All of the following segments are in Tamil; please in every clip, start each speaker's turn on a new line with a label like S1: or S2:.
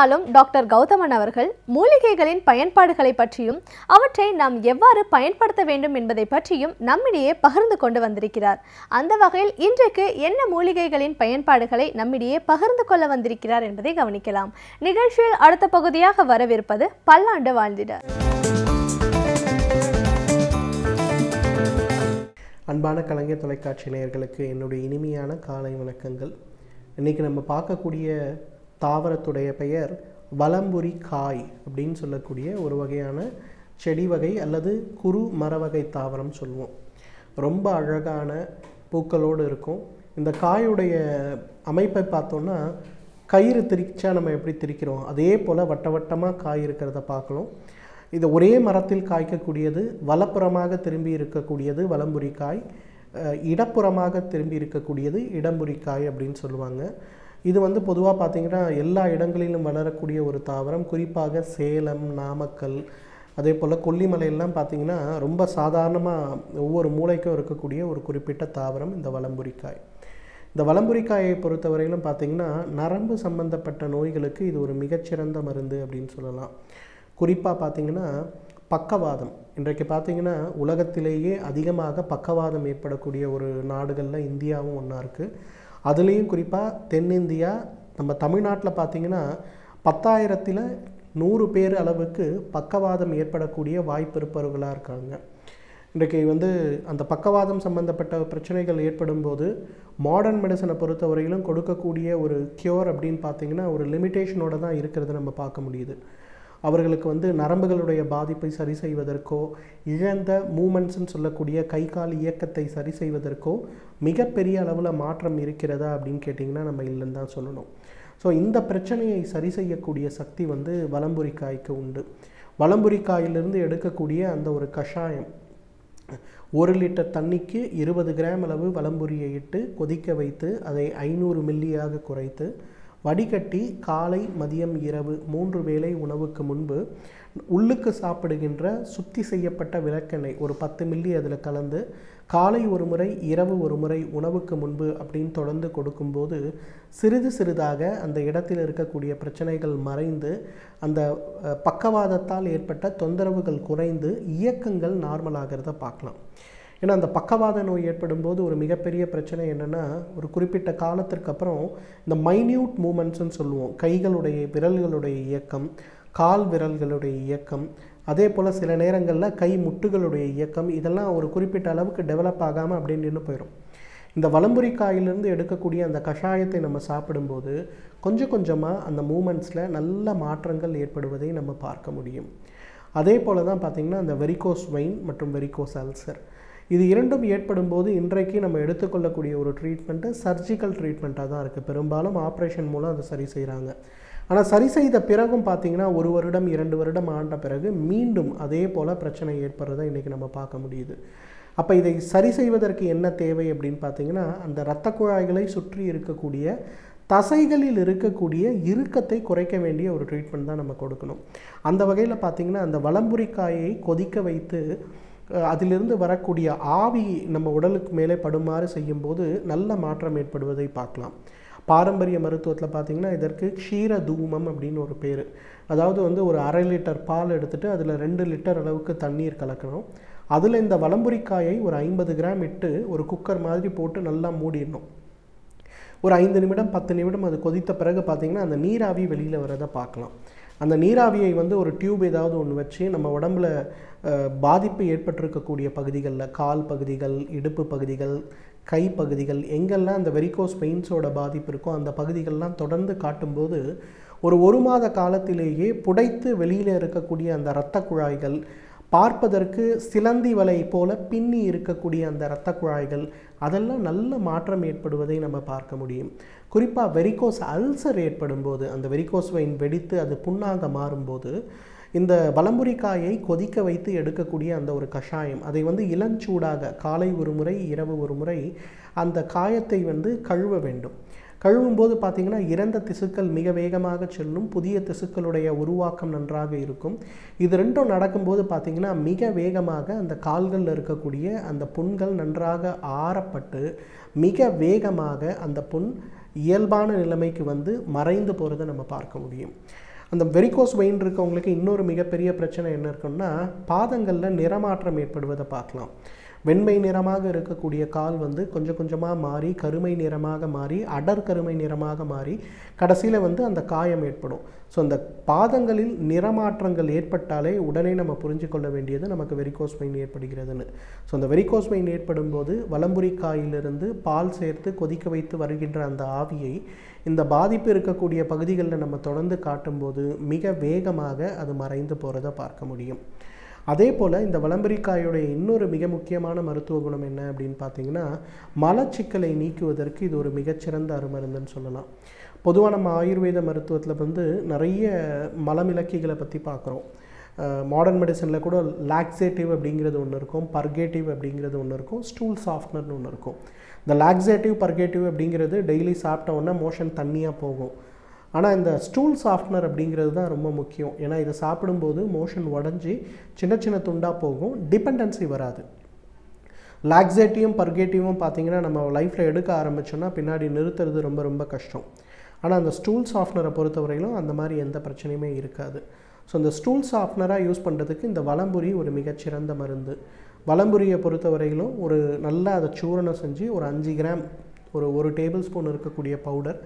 S1: இருந்தாலும் டாக்டர் கௌதமன் அவர்கள் மூலிகைகளின் பயன்பாடுகளை பற்றியும் அவற்றை நாம் எவ்வாறு பயன்படுத்த வேண்டும் என்பதை பற்றியும் நம்மிடையே பகிர்ந்து கொண்டு வந்திருக்கிறார் அந்த வகையில் இன்றைக்கு என்ன மூலிகைகளின் பயன்பாடுகளை நம்மிடையே பகிர்ந்து கொள்ள வந்திருக்கிறார் என்பதை கவனிக்கலாம் நிகழ்ச்சியில் அடுத்த பகுதியாக வரவிருப்பது பல்லாண்டு வாழ்ந்திட
S2: அன்பான கலைஞர் தொலைக்காட்சி நேயர்களுக்கு என்னுடைய இனிமையான காலை வணக்கங்கள் இன்றைக்கி நம்ம பார்க்கக்கூடிய தாவரத்துடைய பெயர் வலம்புரி காய் அப்படின்னு சொல்லக்கூடிய ஒரு வகையான செடி வகை அல்லது குறு மர வகை தாவரம் சொல்லுவோம் ரொம்ப அழகான பூக்களோடு இருக்கும் இந்த காயுடைய அமைப்பை பார்த்தோன்னா கயிறு திரிச்சா நம்ம எப்படி திரிக்கிறோம் அதே போல் வட்ட வட்டமாக காய் இருக்கிறத பார்க்கலாம் இது ஒரே மரத்தில் காய்க்கக்கூடியது வலப்புறமாக திரும்பி இருக்கக்கூடியது வலம்புரி காய் இடப்புறமாக திரும்பி இருக்கக்கூடியது இடம்புரி காய் அப்படின்னு சொல்லுவாங்க இது வந்து பொதுவாக பார்த்தீங்கன்னா எல்லா இடங்களிலும் வளரக்கூடிய ஒரு தாவரம் குறிப்பாக சேலம் நாமக்கல் அதே போல் கொல்லிமலையெல்லாம் பார்த்தீங்கன்னா ரொம்ப சாதாரணமாக ஒவ்வொரு மூளைக்கும் இருக்கக்கூடிய ஒரு குறிப்பிட்ட தாவரம் இந்த வளம்புரிக்காய் இந்த வளம்புரிக்காயை பொறுத்தவரையிலும் பார்த்திங்கன்னா நரம்பு சம்பந்தப்பட்ட நோய்களுக்கு இது ஒரு மிகச்சிறந்த மருந்து அப்படின்னு சொல்லலாம் குறிப்பாக பார்த்திங்கன்னா பக்கவாதம் இன்றைக்கு பார்த்திங்கன்னா உலகத்திலேயே அதிகமாக பக்கவாதம் ஏற்படக்கூடிய ஒரு நாடுகளில் இந்தியாவும் ஒன்றா இருக்குது அதுலேயும் குறிப்பாக தென்னிந்தியா நம்ம தமிழ்நாட்டில் பார்த்திங்கன்னா பத்தாயிரத்தில் நூறு பேர் அளவுக்கு பக்கவாதம் ஏற்படக்கூடிய வாய்ப்பு இருப்பவர்களாக இருக்காங்க இன்றைக்கு வந்து அந்த பக்கவாதம் சம்மந்தப்பட்ட பிரச்சனைகள் ஏற்படும் போது மாடர்ன் மெடிசனை பொறுத்த வரையிலும் கொடுக்கக்கூடிய ஒரு க்யூர் அப்படின்னு பார்த்திங்கன்னா ஒரு லிமிட்டேஷனோட தான் இருக்கிறத நம்ம பார்க்க முடியுது அவர்களுக்கு வந்து நரம்புகளுடைய பாதிப்பை சரி செய்வதற்கோ இழந்த மூமெண்ட்ஸ்ன்னு சொல்லக்கூடிய கை கால் இயக்கத்தை சரி செய்வதற்கோ மிகப்பெரிய அளவில் மாற்றம் இருக்கிறதா அப்படின்னு கேட்டிங்கன்னா நம்ம இல்லைன்னு தான் சொல்லணும் ஸோ இந்த பிரச்சனையை சரி செய்யக்கூடிய சக்தி வந்து வலம்புரிக்காய்க்கு காய்க்கு உண்டு வலம்புரிக்காயிலிருந்து காயிலிருந்து எடுக்கக்கூடிய அந்த ஒரு கஷாயம் ஒரு லிட்டர் தண்ணிக்கு இருபது கிராம் அளவு வலம்புரியை இட்டு கொதிக்க வைத்து அதை ஐநூறு மில்லியாக குறைத்து வடிகட்டி காலை மதியம் இரவு மூன்று வேளை உணவுக்கு முன்பு உள்ளுக்கு சாப்பிடுகின்ற சுத்தி செய்யப்பட்ட விளக்கெண்ணெய் ஒரு பத்து மில்லி அதில் கலந்து காலை ஒரு முறை இரவு ஒரு முறை உணவுக்கு முன்பு அப்படின்னு தொடர்ந்து கொடுக்கும்போது சிறிது சிறிதாக அந்த இடத்தில் இருக்கக்கூடிய பிரச்சனைகள் மறைந்து அந்த பக்கவாதத்தால் ஏற்பட்ட தொந்தரவுகள் குறைந்து இயக்கங்கள் நார்மலாகிறத பார்க்கலாம் ஏன்னா அந்த பக்கவாத நோய் ஏற்படும் போது ஒரு மிகப்பெரிய பிரச்சனை என்னென்னா ஒரு குறிப்பிட்ட காலத்திற்கு அப்புறம் இந்த மைன்யூட் மூமெண்ட்ஸ்ன்னு சொல்லுவோம் கைகளுடைய விரல்களுடைய இயக்கம் கால் விரல்களுடைய இயக்கம் அதே போல் சில நேரங்களில் கை முட்டுகளுடைய இயக்கம் இதெல்லாம் ஒரு குறிப்பிட்ட அளவுக்கு டெவலப் ஆகாமல் அப்படின்னு நின்று போயிடும் இந்த வலம்புரி காயிலிருந்து எடுக்கக்கூடிய அந்த கஷாயத்தை நம்ம சாப்பிடும்போது கொஞ்சம் கொஞ்சமாக அந்த மூமெண்ட்ஸில் நல்ல மாற்றங்கள் ஏற்படுவதை நம்ம பார்க்க முடியும் அதே போல் தான் பார்த்திங்கன்னா அந்த வெரிகோஸ் வெயின் மற்றும் வெரிகோஸ் அல்சர் இது இரண்டும் ஏற்படும் போது இன்றைக்கு நம்ம எடுத்துக்கொள்ளக்கூடிய ஒரு ட்ரீட்மெண்ட்டு சர்ஜிக்கல் ட்ரீட்மெண்ட்டாக தான் இருக்குது பெரும்பாலும் ஆப்ரேஷன் மூலம் அதை சரி செய்கிறாங்க ஆனால் சரி செய்த பிறகும் பார்த்திங்கன்னா ஒரு வருடம் இரண்டு வருடம் ஆண்ட பிறகு மீண்டும் அதே போல் பிரச்சனை ஏற்படுறதை இன்றைக்கி நம்ம பார்க்க முடியுது அப்போ இதை சரி செய்வதற்கு என்ன தேவை அப்படின்னு பார்த்திங்கன்னா அந்த இரத்த குழாய்களை சுற்றி இருக்கக்கூடிய தசைகளில் இருக்கக்கூடிய இறுக்கத்தை குறைக்க வேண்டிய ஒரு ட்ரீட்மெண்ட் தான் நம்ம கொடுக்கணும் அந்த வகையில் பார்த்திங்கன்னா அந்த வளம்புரிக்காயை கொதிக்க வைத்து அதிலிருந்து வரக்கூடிய ஆவி நம்ம உடலுக்கு மேலே படுமாறு செய்யும்போது நல்ல மாற்றம் ஏற்படுவதை பார்க்கலாம் பாரம்பரிய மருத்துவத்தில் பார்த்தீங்கன்னா இதற்கு க்ஷீர தூமம் அப்படின்னு ஒரு பேர் அதாவது வந்து ஒரு அரை லிட்டர் பால் எடுத்துகிட்டு அதில் ரெண்டு லிட்டர் அளவுக்கு தண்ணீர் கலக்கணும் அதில் இந்த வளம்புரிக்காயை ஒரு ஐம்பது கிராம் இட்டு ஒரு குக்கர் மாதிரி போட்டு நல்லா மூடிடணும் ஒரு ஐந்து நிமிடம் பத்து நிமிடம் அது கொதித்த பிறகு பார்த்திங்கன்னா அந்த நீராவி வெளியில் வரதை பார்க்கலாம் அந்த நீராவியை வந்து ஒரு டியூப் ஏதாவது ஒன்று வச்சு நம்ம உடம்புல பாதிப்பு ஏற்பட்டிருக்கக்கூடிய பகுதிகளில் கால் பகுதிகள் இடுப்பு பகுதிகள் கை பகுதிகள் எங்கெல்லாம் அந்த வெரிகோஸ் பெயின்ஸோட பாதிப்பு இருக்கோ அந்த பகுதிகள்லாம் தொடர்ந்து காட்டும்போது ஒரு ஒரு மாத காலத்திலேயே புடைத்து வெளியில் இருக்கக்கூடிய அந்த இரத்த குழாய்கள் பார்ப்பதற்கு சிலந்தி வலை போல பின்னி இருக்கக்கூடிய அந்த இரத்த குழாய்கள் அதெல்லாம் நல்ல மாற்றம் ஏற்படுவதை நம்ம பார்க்க முடியும் குறிப்பாக வெரிகோஸ் அல்சர் ஏற்படும் போது அந்த வெரிகோஸ் வைன் வெடித்து அது புண்ணாக மாறும்போது இந்த பலம்புரிக்காயை கொதிக்க வைத்து எடுக்கக்கூடிய அந்த ஒரு கஷாயம் அதை வந்து இளஞ்சூடாக காலை ஒரு முறை இரவு ஒரு முறை அந்த காயத்தை வந்து கழுவ வேண்டும் கழுவும் போது பார்த்திங்கன்னா இறந்த திசுக்கள் மிக வேகமாக செல்லும் புதிய திசுக்களுடைய உருவாக்கம் நன்றாக இருக்கும் இது ரெண்டும் நடக்கும்போது பார்த்திங்கன்னா மிக வேகமாக அந்த கால்களில் இருக்கக்கூடிய அந்த புண்கள் நன்றாக ஆறப்பட்டு மிக வேகமாக அந்த புண் இயல்பான நிலைமைக்கு வந்து மறைந்து போகிறத நம்ம பார்க்க முடியும் அந்த வெரிகோஸ் வெயின் இருக்கவங்களுக்கு இன்னொரு மிகப்பெரிய பிரச்சனை என்ன இருக்குன்னா பாதங்களில் நிறமாற்றம் ஏற்படுவதை பார்க்கலாம் வெண்மை நிறமாக இருக்கக்கூடிய கால் வந்து கொஞ்சம் கொஞ்சமாக மாறி கருமை நிறமாக மாறி அடர் கருமை நிறமாக மாறி கடைசியில் வந்து அந்த காயம் ஏற்படும் ஸோ அந்த பாதங்களில் நிறமாற்றங்கள் ஏற்பட்டாலே உடனே நம்ம புரிஞ்சு கொள்ள வேண்டியது நமக்கு வெரிகோஸ் மெயின் ஏற்படுகிறதுன்னு ஸோ அந்த வெரிகோஸ் மெயின் ஏற்படும் போது வலம்புரிக்காயிலிருந்து பால் சேர்த்து கொதிக்க வைத்து வருகின்ற அந்த ஆவியை இந்த பாதிப்பு இருக்கக்கூடிய பகுதிகளில் நம்ம தொடர்ந்து காட்டும்போது மிக வேகமாக அது மறைந்து போகிறத பார்க்க முடியும் அதே போல் இந்த வளம்பரிக்காயோடைய இன்னொரு மிக முக்கியமான மருத்துவ குணம் என்ன அப்படின்னு பார்த்தீங்கன்னா மலச்சிக்கலை நீக்குவதற்கு இது ஒரு மிகச்சிறந்த அருமருந்துன்னு சொல்லலாம் பொதுவாக நம்ம ஆயுர்வேத மருத்துவத்தில் வந்து நிறைய மலமிளக்கிகளை பற்றி பார்க்குறோம் மாடர்ன் மெடிசனில் கூட லாக்ஸேட்டிவ் அப்படிங்கிறது ஒன்று இருக்கும் பர்கேட்டிவ் அப்படிங்கிறது ஒன்று இருக்கும் ஸ்டூல் சாஃப்ட்னர்னு ஒன்று இருக்கும் இந்த லாக்ஸேட்டிவ் பர்கேட்டிவ் அப்படிங்கிறது டெய்லி சாப்பிட்ட உடனே மோஷன் தண்ணியாக போகும் ஆனால் இந்த ஸ்டூல் சாஃப்ட்னர் அப்படிங்கிறது தான் ரொம்ப முக்கியம் ஏன்னா இதை சாப்பிடும்போது மோஷன் உடஞ்சி சின்ன சின்ன துண்டாக போகும் டிபெண்டன்சி வராது லாக்ஸேட்டிவும் பர்கேட்டிவும் பார்த்திங்கன்னா நம்ம லைஃப்பில் எடுக்க ஆரம்பித்தோன்னா பின்னாடி நிறுத்துறது ரொம்ப ரொம்ப கஷ்டம் ஆனால் அந்த ஸ்டூல் பொறுத்த பொறுத்தவரையிலும் அந்த மாதிரி எந்த பிரச்சனையுமே இருக்காது ஸோ இந்த ஸ்டூல் சாஃப்னராக யூஸ் பண்ணுறதுக்கு இந்த வலம்புரி ஒரு மிகச்சிறந்த மருந்து வலம்புரியை பொறுத்தவரையிலும் ஒரு நல்லா அதை சூரணம் செஞ்சு ஒரு அஞ்சு கிராம் ஒரு ஒரு டேபிள் ஸ்பூன் இருக்கக்கூடிய பவுடர்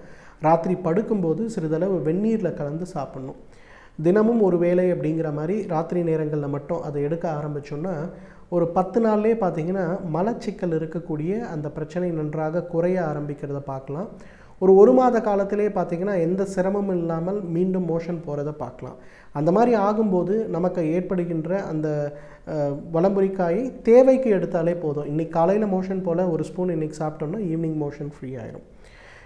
S2: ராத்திரி படுக்கும்போது சிறிதளவு வெந்நீரில் கலந்து சாப்பிட்ணும் தினமும் ஒரு வேலை அப்படிங்கிற மாதிரி ராத்திரி நேரங்களில் மட்டும் அதை எடுக்க ஆரம்பித்தோன்னா ஒரு பத்து நாள்லேயே பார்த்திங்கன்னா மலச்சிக்கல் இருக்கக்கூடிய அந்த பிரச்சனை நன்றாக குறைய ஆரம்பிக்கிறத பார்க்கலாம் ஒரு ஒரு மாத காலத்திலே பார்த்திங்கன்னா எந்த சிரமமும் இல்லாமல் மீண்டும் மோஷன் போகிறத பார்க்கலாம் அந்த மாதிரி ஆகும்போது நமக்கு ஏற்படுகின்ற அந்த வளம்புரிக்காயை தேவைக்கு எடுத்தாலே போதும் இன்றைக்கி காலையில் மோஷன் போல் ஒரு ஸ்பூன் இன்றைக்கி சாப்பிட்டோம்னா ஈவினிங் மோஷன் ஃப்ரீ ஆயிரும்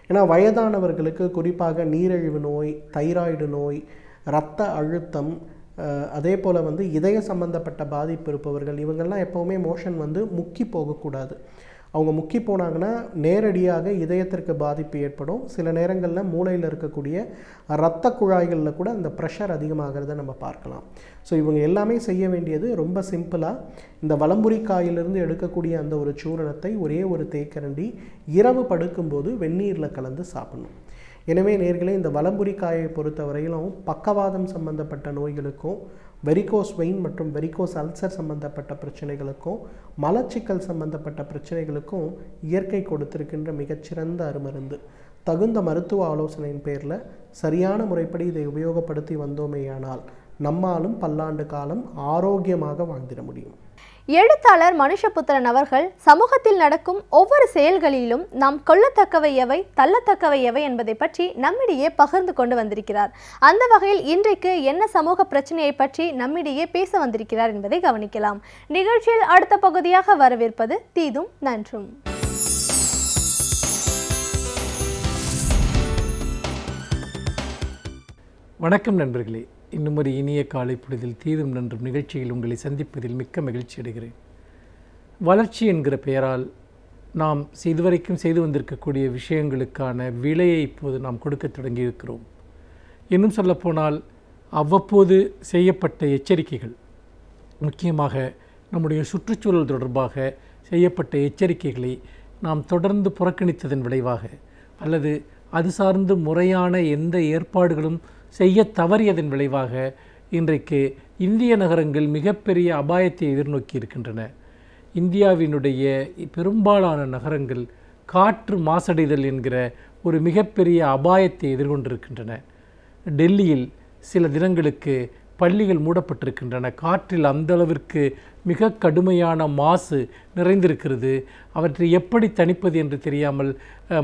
S2: ஏன்னா வயதானவர்களுக்கு குறிப்பாக நீரிழிவு நோய் தைராய்டு நோய் இரத்த அழுத்தம் அதே போல் வந்து இதய சம்பந்தப்பட்ட பாதிப்பு இருப்பவர்கள் இவங்கெல்லாம் எப்போவுமே மோஷன் வந்து முக்கி போகக்கூடாது அவங்க முக்கி போனாங்கன்னா நேரடியாக இதயத்திற்கு பாதிப்பு ஏற்படும் சில நேரங்களில் மூளையில் இருக்கக்கூடிய இரத்த குழாய்களில் கூட அந்த ப்ரெஷர் அதிகமாகிறத நம்ம பார்க்கலாம் ஸோ இவங்க எல்லாமே செய்ய வேண்டியது ரொம்ப சிம்பிளாக இந்த வலம்புரி காயிலிருந்து எடுக்கக்கூடிய அந்த ஒரு சூரணத்தை ஒரே ஒரு தேக்கரண்டி இரவு படுக்கும்போது வெந்நீரில் கலந்து சாப்பிடணும் எனவே நேர்களே இந்த வலம்புரி காயை பொறுத்த வரையிலும் பக்கவாதம் சம்பந்தப்பட்ட நோய்களுக்கும் வெரிகோஸ் வெயின் மற்றும் வெரிகோஸ் அல்சர் சம்பந்தப்பட்ட பிரச்சனைகளுக்கும் மலச்சிக்கல் சம்பந்தப்பட்ட பிரச்சனைகளுக்கும் இயற்கை கொடுத்திருக்கின்ற மிகச்சிறந்த அருமருந்து தகுந்த மருத்துவ ஆலோசனையின் பேரில் சரியான முறைப்படி இதை உபயோகப்படுத்தி வந்தோமேயானால் நம்மாலும் பல்லாண்டு காலம் ஆரோக்கியமாக வாழ்ந்திட முடியும்
S1: எழுத்தாளர் மனுஷபுத்திரன் அவர்கள் சமூகத்தில் நடக்கும் ஒவ்வொரு செயல்களிலும் நாம் கொள்ளத்தக்கவை எவை தள்ளத்தக்கவை எவை என்பதை பற்றி நம்மிடையே பகிர்ந்து கொண்டு வந்திருக்கிறார் அந்த வகையில் இன்றைக்கு என்ன சமூக பிரச்சனையை பற்றி நம்மிடையே பேச வந்திருக்கிறார் என்பதை கவனிக்கலாம் நிகழ்ச்சியில் அடுத்த பகுதியாக வரவேற்பது தீதும் நன்றும்
S3: வணக்கம் நண்பர்களே இன்னும் ஒரு இனிய காலை பொழுதில் தீரும் நன்றும் நிகழ்ச்சியில் உங்களை சந்திப்பதில் மிக்க மகிழ்ச்சி அடைகிறேன் வளர்ச்சி என்கிற பெயரால் நாம் இதுவரைக்கும் செய்து வந்திருக்கக்கூடிய விஷயங்களுக்கான விலையை இப்போது நாம் கொடுக்க தொடங்கியிருக்கிறோம் இன்னும் சொல்லப்போனால் அவ்வப்போது செய்யப்பட்ட எச்சரிக்கைகள் முக்கியமாக நம்முடைய சுற்றுச்சூழல் தொடர்பாக செய்யப்பட்ட எச்சரிக்கைகளை நாம் தொடர்ந்து புறக்கணித்ததன் விளைவாக அல்லது அது சார்ந்து முறையான எந்த ஏற்பாடுகளும் செய்ய தவறியதன் விளைவாக இன்றைக்கு இந்திய நகரங்கள் மிகப்பெரிய அபாயத்தை எதிர்நோக்கி இருக்கின்றன இந்தியாவினுடைய பெரும்பாலான நகரங்கள் காற்று மாசடைதல் என்கிற ஒரு மிகப்பெரிய அபாயத்தை எதிர்கொண்டிருக்கின்றன டெல்லியில் சில தினங்களுக்கு பள்ளிகள் மூடப்பட்டிருக்கின்றன காற்றில் அந்தளவிற்கு மிக கடுமையான மாசு நிறைந்திருக்கிறது அவற்றை எப்படி தணிப்பது என்று தெரியாமல்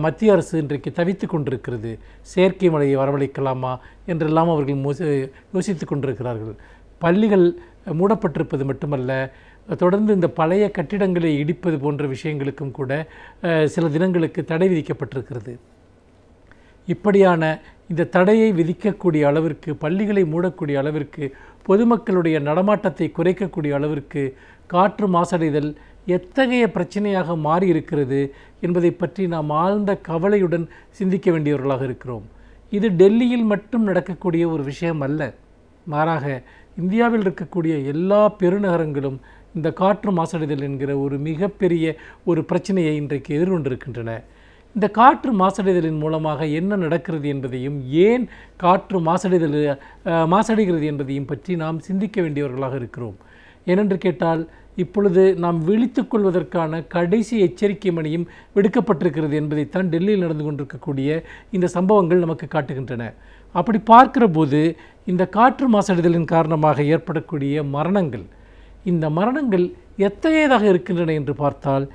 S3: மத்திய அரசு இன்றைக்கு தவித்து கொண்டிருக்கிறது செயற்கை மழையை வரவழைக்கலாமா என்றெல்லாம் அவர்கள் யோசித்து கொண்டிருக்கிறார்கள் பள்ளிகள் மூடப்பட்டிருப்பது மட்டுமல்ல தொடர்ந்து இந்த பழைய கட்டிடங்களை இடிப்பது போன்ற விஷயங்களுக்கும் கூட சில தினங்களுக்கு தடை விதிக்கப்பட்டிருக்கிறது இப்படியான இந்த தடையை விதிக்கக்கூடிய அளவிற்கு பள்ளிகளை மூடக்கூடிய அளவிற்கு பொதுமக்களுடைய நடமாட்டத்தை குறைக்கக்கூடிய அளவிற்கு காற்று மாசடைதல் எத்தகைய பிரச்சனையாக மாறி இருக்கிறது என்பதை பற்றி நாம் ஆழ்ந்த கவலையுடன் சிந்திக்க வேண்டியவர்களாக இருக்கிறோம் இது டெல்லியில் மட்டும் நடக்கக்கூடிய ஒரு விஷயம் அல்ல மாறாக இந்தியாவில் இருக்கக்கூடிய எல்லா பெருநகரங்களும் இந்த காற்று மாசடைதல் என்கிற ஒரு மிகப்பெரிய ஒரு பிரச்சனையை இன்றைக்கு எதிர்கொண்டிருக்கின்றன இந்த காற்று மாசடைதலின் மூலமாக என்ன நடக்கிறது என்பதையும் ஏன் காற்று மாசடைதல் மாசடைகிறது என்பதையும் பற்றி நாம் சிந்திக்க வேண்டியவர்களாக இருக்கிறோம் ஏனென்று கேட்டால் இப்பொழுது நாம் விழித்து கொள்வதற்கான கடைசி எச்சரிக்கை மணியும் விடுக்கப்பட்டிருக்கிறது என்பதைத்தான் டெல்லியில் நடந்து கொண்டிருக்கக்கூடிய இந்த சம்பவங்கள் நமக்கு காட்டுகின்றன அப்படி பார்க்கிற போது இந்த காற்று மாசடைதலின் காரணமாக ஏற்படக்கூடிய மரணங்கள் இந்த மரணங்கள் எத்தகையதாக இருக்கின்றன என்று பார்த்தால்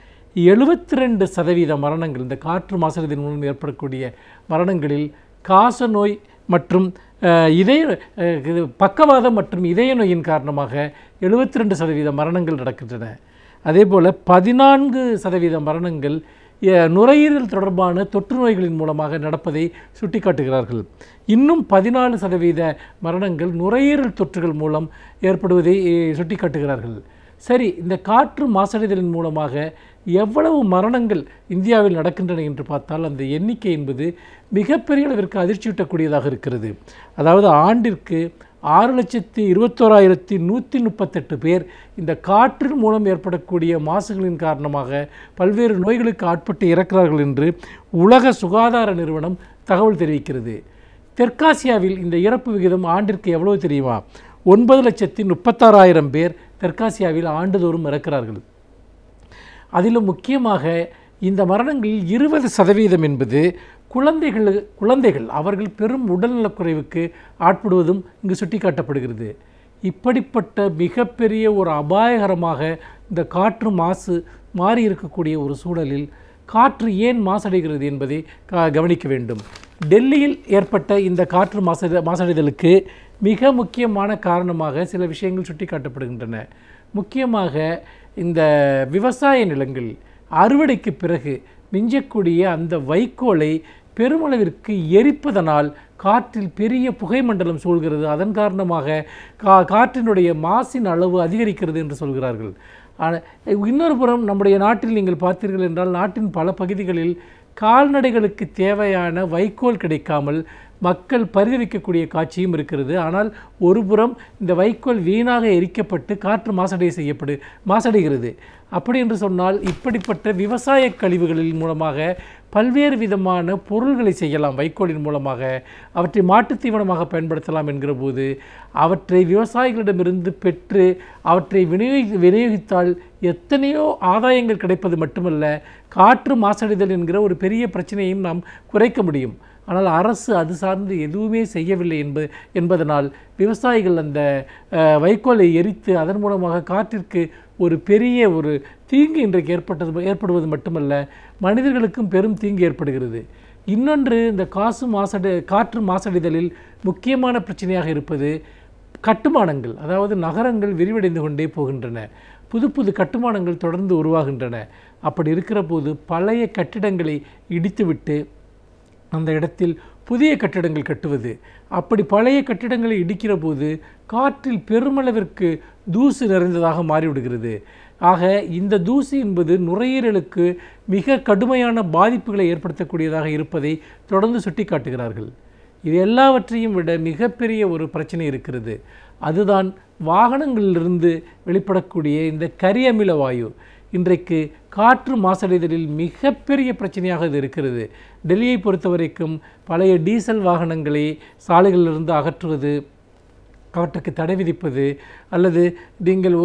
S3: எழுபத்தி ரெண்டு சதவீத மரணங்கள் இந்த காற்று மாசடைதல் மூலம் ஏற்படக்கூடிய மரணங்களில் காச நோய் மற்றும் இதய பக்கவாதம் மற்றும் இதய நோயின் காரணமாக எழுபத்தி ரெண்டு சதவீத மரணங்கள் நடக்கின்றன அதே போல் பதினான்கு சதவீத மரணங்கள் நுரையீரல் தொடர்பான தொற்று நோய்களின் மூலமாக நடப்பதை சுட்டிக்காட்டுகிறார்கள் இன்னும் பதினாலு சதவீத மரணங்கள் நுரையீரல் தொற்றுகள் மூலம் ஏற்படுவதை சுட்டிக்காட்டுகிறார்கள் சரி இந்த காற்று மாசடைதலின் மூலமாக எவ்வளவு மரணங்கள் இந்தியாவில் நடக்கின்றன என்று பார்த்தால் அந்த எண்ணிக்கை என்பது மிகப்பெரிய அளவிற்கு அதிர்ச்சியூட்டக்கூடியதாக இருக்கிறது அதாவது ஆண்டிற்கு ஆறு லட்சத்தி இருபத்தோராயிரத்தி நூற்றி முப்பத்தெட்டு பேர் இந்த காற்றின் மூலம் ஏற்படக்கூடிய மாசுகளின் காரணமாக பல்வேறு நோய்களுக்கு ஆட்பட்டு இறக்கிறார்கள் என்று உலக சுகாதார நிறுவனம் தகவல் தெரிவிக்கிறது தெற்காசியாவில் இந்த இறப்பு விகிதம் ஆண்டிற்கு எவ்வளவு தெரியுமா ஒன்பது லட்சத்தி முப்பத்தாறாயிரம் பேர் தெற்காசியாவில் ஆண்டுதோறும் இறக்கிறார்கள் அதிலும் முக்கியமாக இந்த மரணங்களில் இருபது சதவீதம் என்பது குழந்தைகள் குழந்தைகள் அவர்கள் பெரும் உடல்நலக்குறைவுக்கு ஆட்படுவதும் இங்கு சுட்டிக்காட்டப்படுகிறது இப்படிப்பட்ட மிகப்பெரிய ஒரு அபாயகரமாக இந்த காற்று மாசு மாறி இருக்கக்கூடிய ஒரு சூழலில் காற்று ஏன் மாசடைகிறது என்பதை கவனிக்க வேண்டும் டெல்லியில் ஏற்பட்ட இந்த காற்று மாசடை மாசடைதலுக்கு மிக முக்கியமான காரணமாக சில விஷயங்கள் சுட்டிக்காட்டப்படுகின்றன முக்கியமாக இந்த விவசாய நிலங்கள் அறுவடைக்கு பிறகு மிஞ்சக்கூடிய அந்த வைக்கோலை பெருமளவிற்கு எரிப்பதனால் காற்றில் பெரிய புகை மண்டலம் சூழ்கிறது அதன் காரணமாக கா காற்றினுடைய மாசின் அளவு அதிகரிக்கிறது என்று சொல்கிறார்கள் ஆனால் இன்னொரு புறம் நம்முடைய நாட்டில் நீங்கள் பார்த்தீர்கள் என்றால் நாட்டின் பல பகுதிகளில் கால்நடைகளுக்கு தேவையான வைக்கோல் கிடைக்காமல் மக்கள் பரிதவிக்கக்கூடிய காட்சியும் இருக்கிறது ஆனால் ஒருபுறம் இந்த வைக்கோல் வீணாக எரிக்கப்பட்டு காற்று மாசடைய செய்யப்படு மாசடைகிறது அப்படி என்று சொன்னால் இப்படிப்பட்ட விவசாய கழிவுகளின் மூலமாக பல்வேறு விதமான பொருள்களை செய்யலாம் வைக்கோலின் மூலமாக அவற்றை தீவனமாக பயன்படுத்தலாம் என்கிற போது அவற்றை விவசாயிகளிடமிருந்து பெற்று அவற்றை விநியோகி விநியோகித்தால் எத்தனையோ ஆதாயங்கள் கிடைப்பது மட்டுமல்ல காற்று மாசடைதல் என்கிற ஒரு பெரிய பிரச்சனையும் நாம் குறைக்க முடியும் ஆனால் அரசு அது சார்ந்து எதுவுமே செய்யவில்லை என்பது என்பதனால் விவசாயிகள் அந்த வைக்கோலை எரித்து அதன் மூலமாக காற்றிற்கு ஒரு பெரிய ஒரு தீங்கு இன்றைக்கு ஏற்பட்டது ஏற்படுவது மட்டுமல்ல மனிதர்களுக்கும் பெரும் தீங்கு ஏற்படுகிறது இன்னொன்று இந்த காசு மாசடை காற்று மாசடைதலில் முக்கியமான பிரச்சனையாக இருப்பது கட்டுமானங்கள் அதாவது நகரங்கள் விரிவடைந்து கொண்டே போகின்றன புது புது கட்டுமானங்கள் தொடர்ந்து உருவாகின்றன அப்படி இருக்கிற போது பழைய கட்டிடங்களை இடித்துவிட்டு அந்த இடத்தில் புதிய கட்டிடங்கள் கட்டுவது அப்படி பழைய கட்டிடங்களை இடிக்கிற போது காற்றில் பெருமளவிற்கு தூசு நிறைந்ததாக மாறிவிடுகிறது ஆக இந்த தூசி என்பது நுரையீரலுக்கு மிக கடுமையான பாதிப்புகளை ஏற்படுத்தக்கூடியதாக இருப்பதை தொடர்ந்து சுட்டிக்காட்டுகிறார்கள் இது எல்லாவற்றையும் விட மிகப்பெரிய ஒரு பிரச்சனை இருக்கிறது அதுதான் வாகனங்களிலிருந்து வெளிப்படக்கூடிய இந்த கரியமில வாயு இன்றைக்கு காற்று மாசடைதலில் மிகப்பெரிய பிரச்சனையாக இது இருக்கிறது டெல்லியை பொறுத்தவரைக்கும் பழைய டீசல் வாகனங்களை சாலைகளிலிருந்து அகற்றுவது அவற்றுக்கு தடை விதிப்பது அல்லது நீங்கள்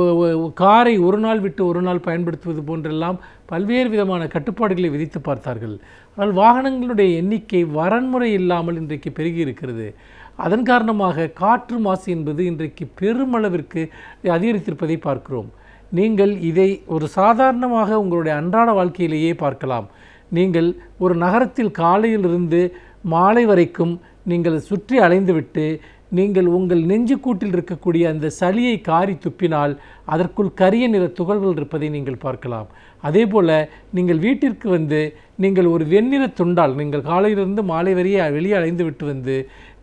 S3: காரை ஒரு நாள் விட்டு ஒரு நாள் பயன்படுத்துவது போன்றெல்லாம் பல்வேறு விதமான கட்டுப்பாடுகளை விதித்து பார்த்தார்கள் ஆனால் வாகனங்களுடைய எண்ணிக்கை வரன்முறை இல்லாமல் இன்றைக்கு பெருகி இருக்கிறது அதன் காரணமாக காற்று மாசு என்பது இன்றைக்கு பெருமளவிற்கு அதிகரித்திருப்பதை பார்க்கிறோம் நீங்கள் இதை ஒரு சாதாரணமாக உங்களுடைய அன்றாட வாழ்க்கையிலேயே பார்க்கலாம் நீங்கள் ஒரு நகரத்தில் காலையிலிருந்து மாலை வரைக்கும் நீங்கள் சுற்றி அலைந்துவிட்டு நீங்கள் உங்கள் நெஞ்சு கூட்டில் இருக்கக்கூடிய அந்த சளியை காரி துப்பினால் அதற்குள் கரிய நிற துகள்கள் இருப்பதை நீங்கள் பார்க்கலாம் அதே போல் நீங்கள் வீட்டிற்கு வந்து நீங்கள் ஒரு வெண்ணிற துண்டால் நீங்கள் காலையிலிருந்து மாலை வரையே வெளியே அழைந்து விட்டு வந்து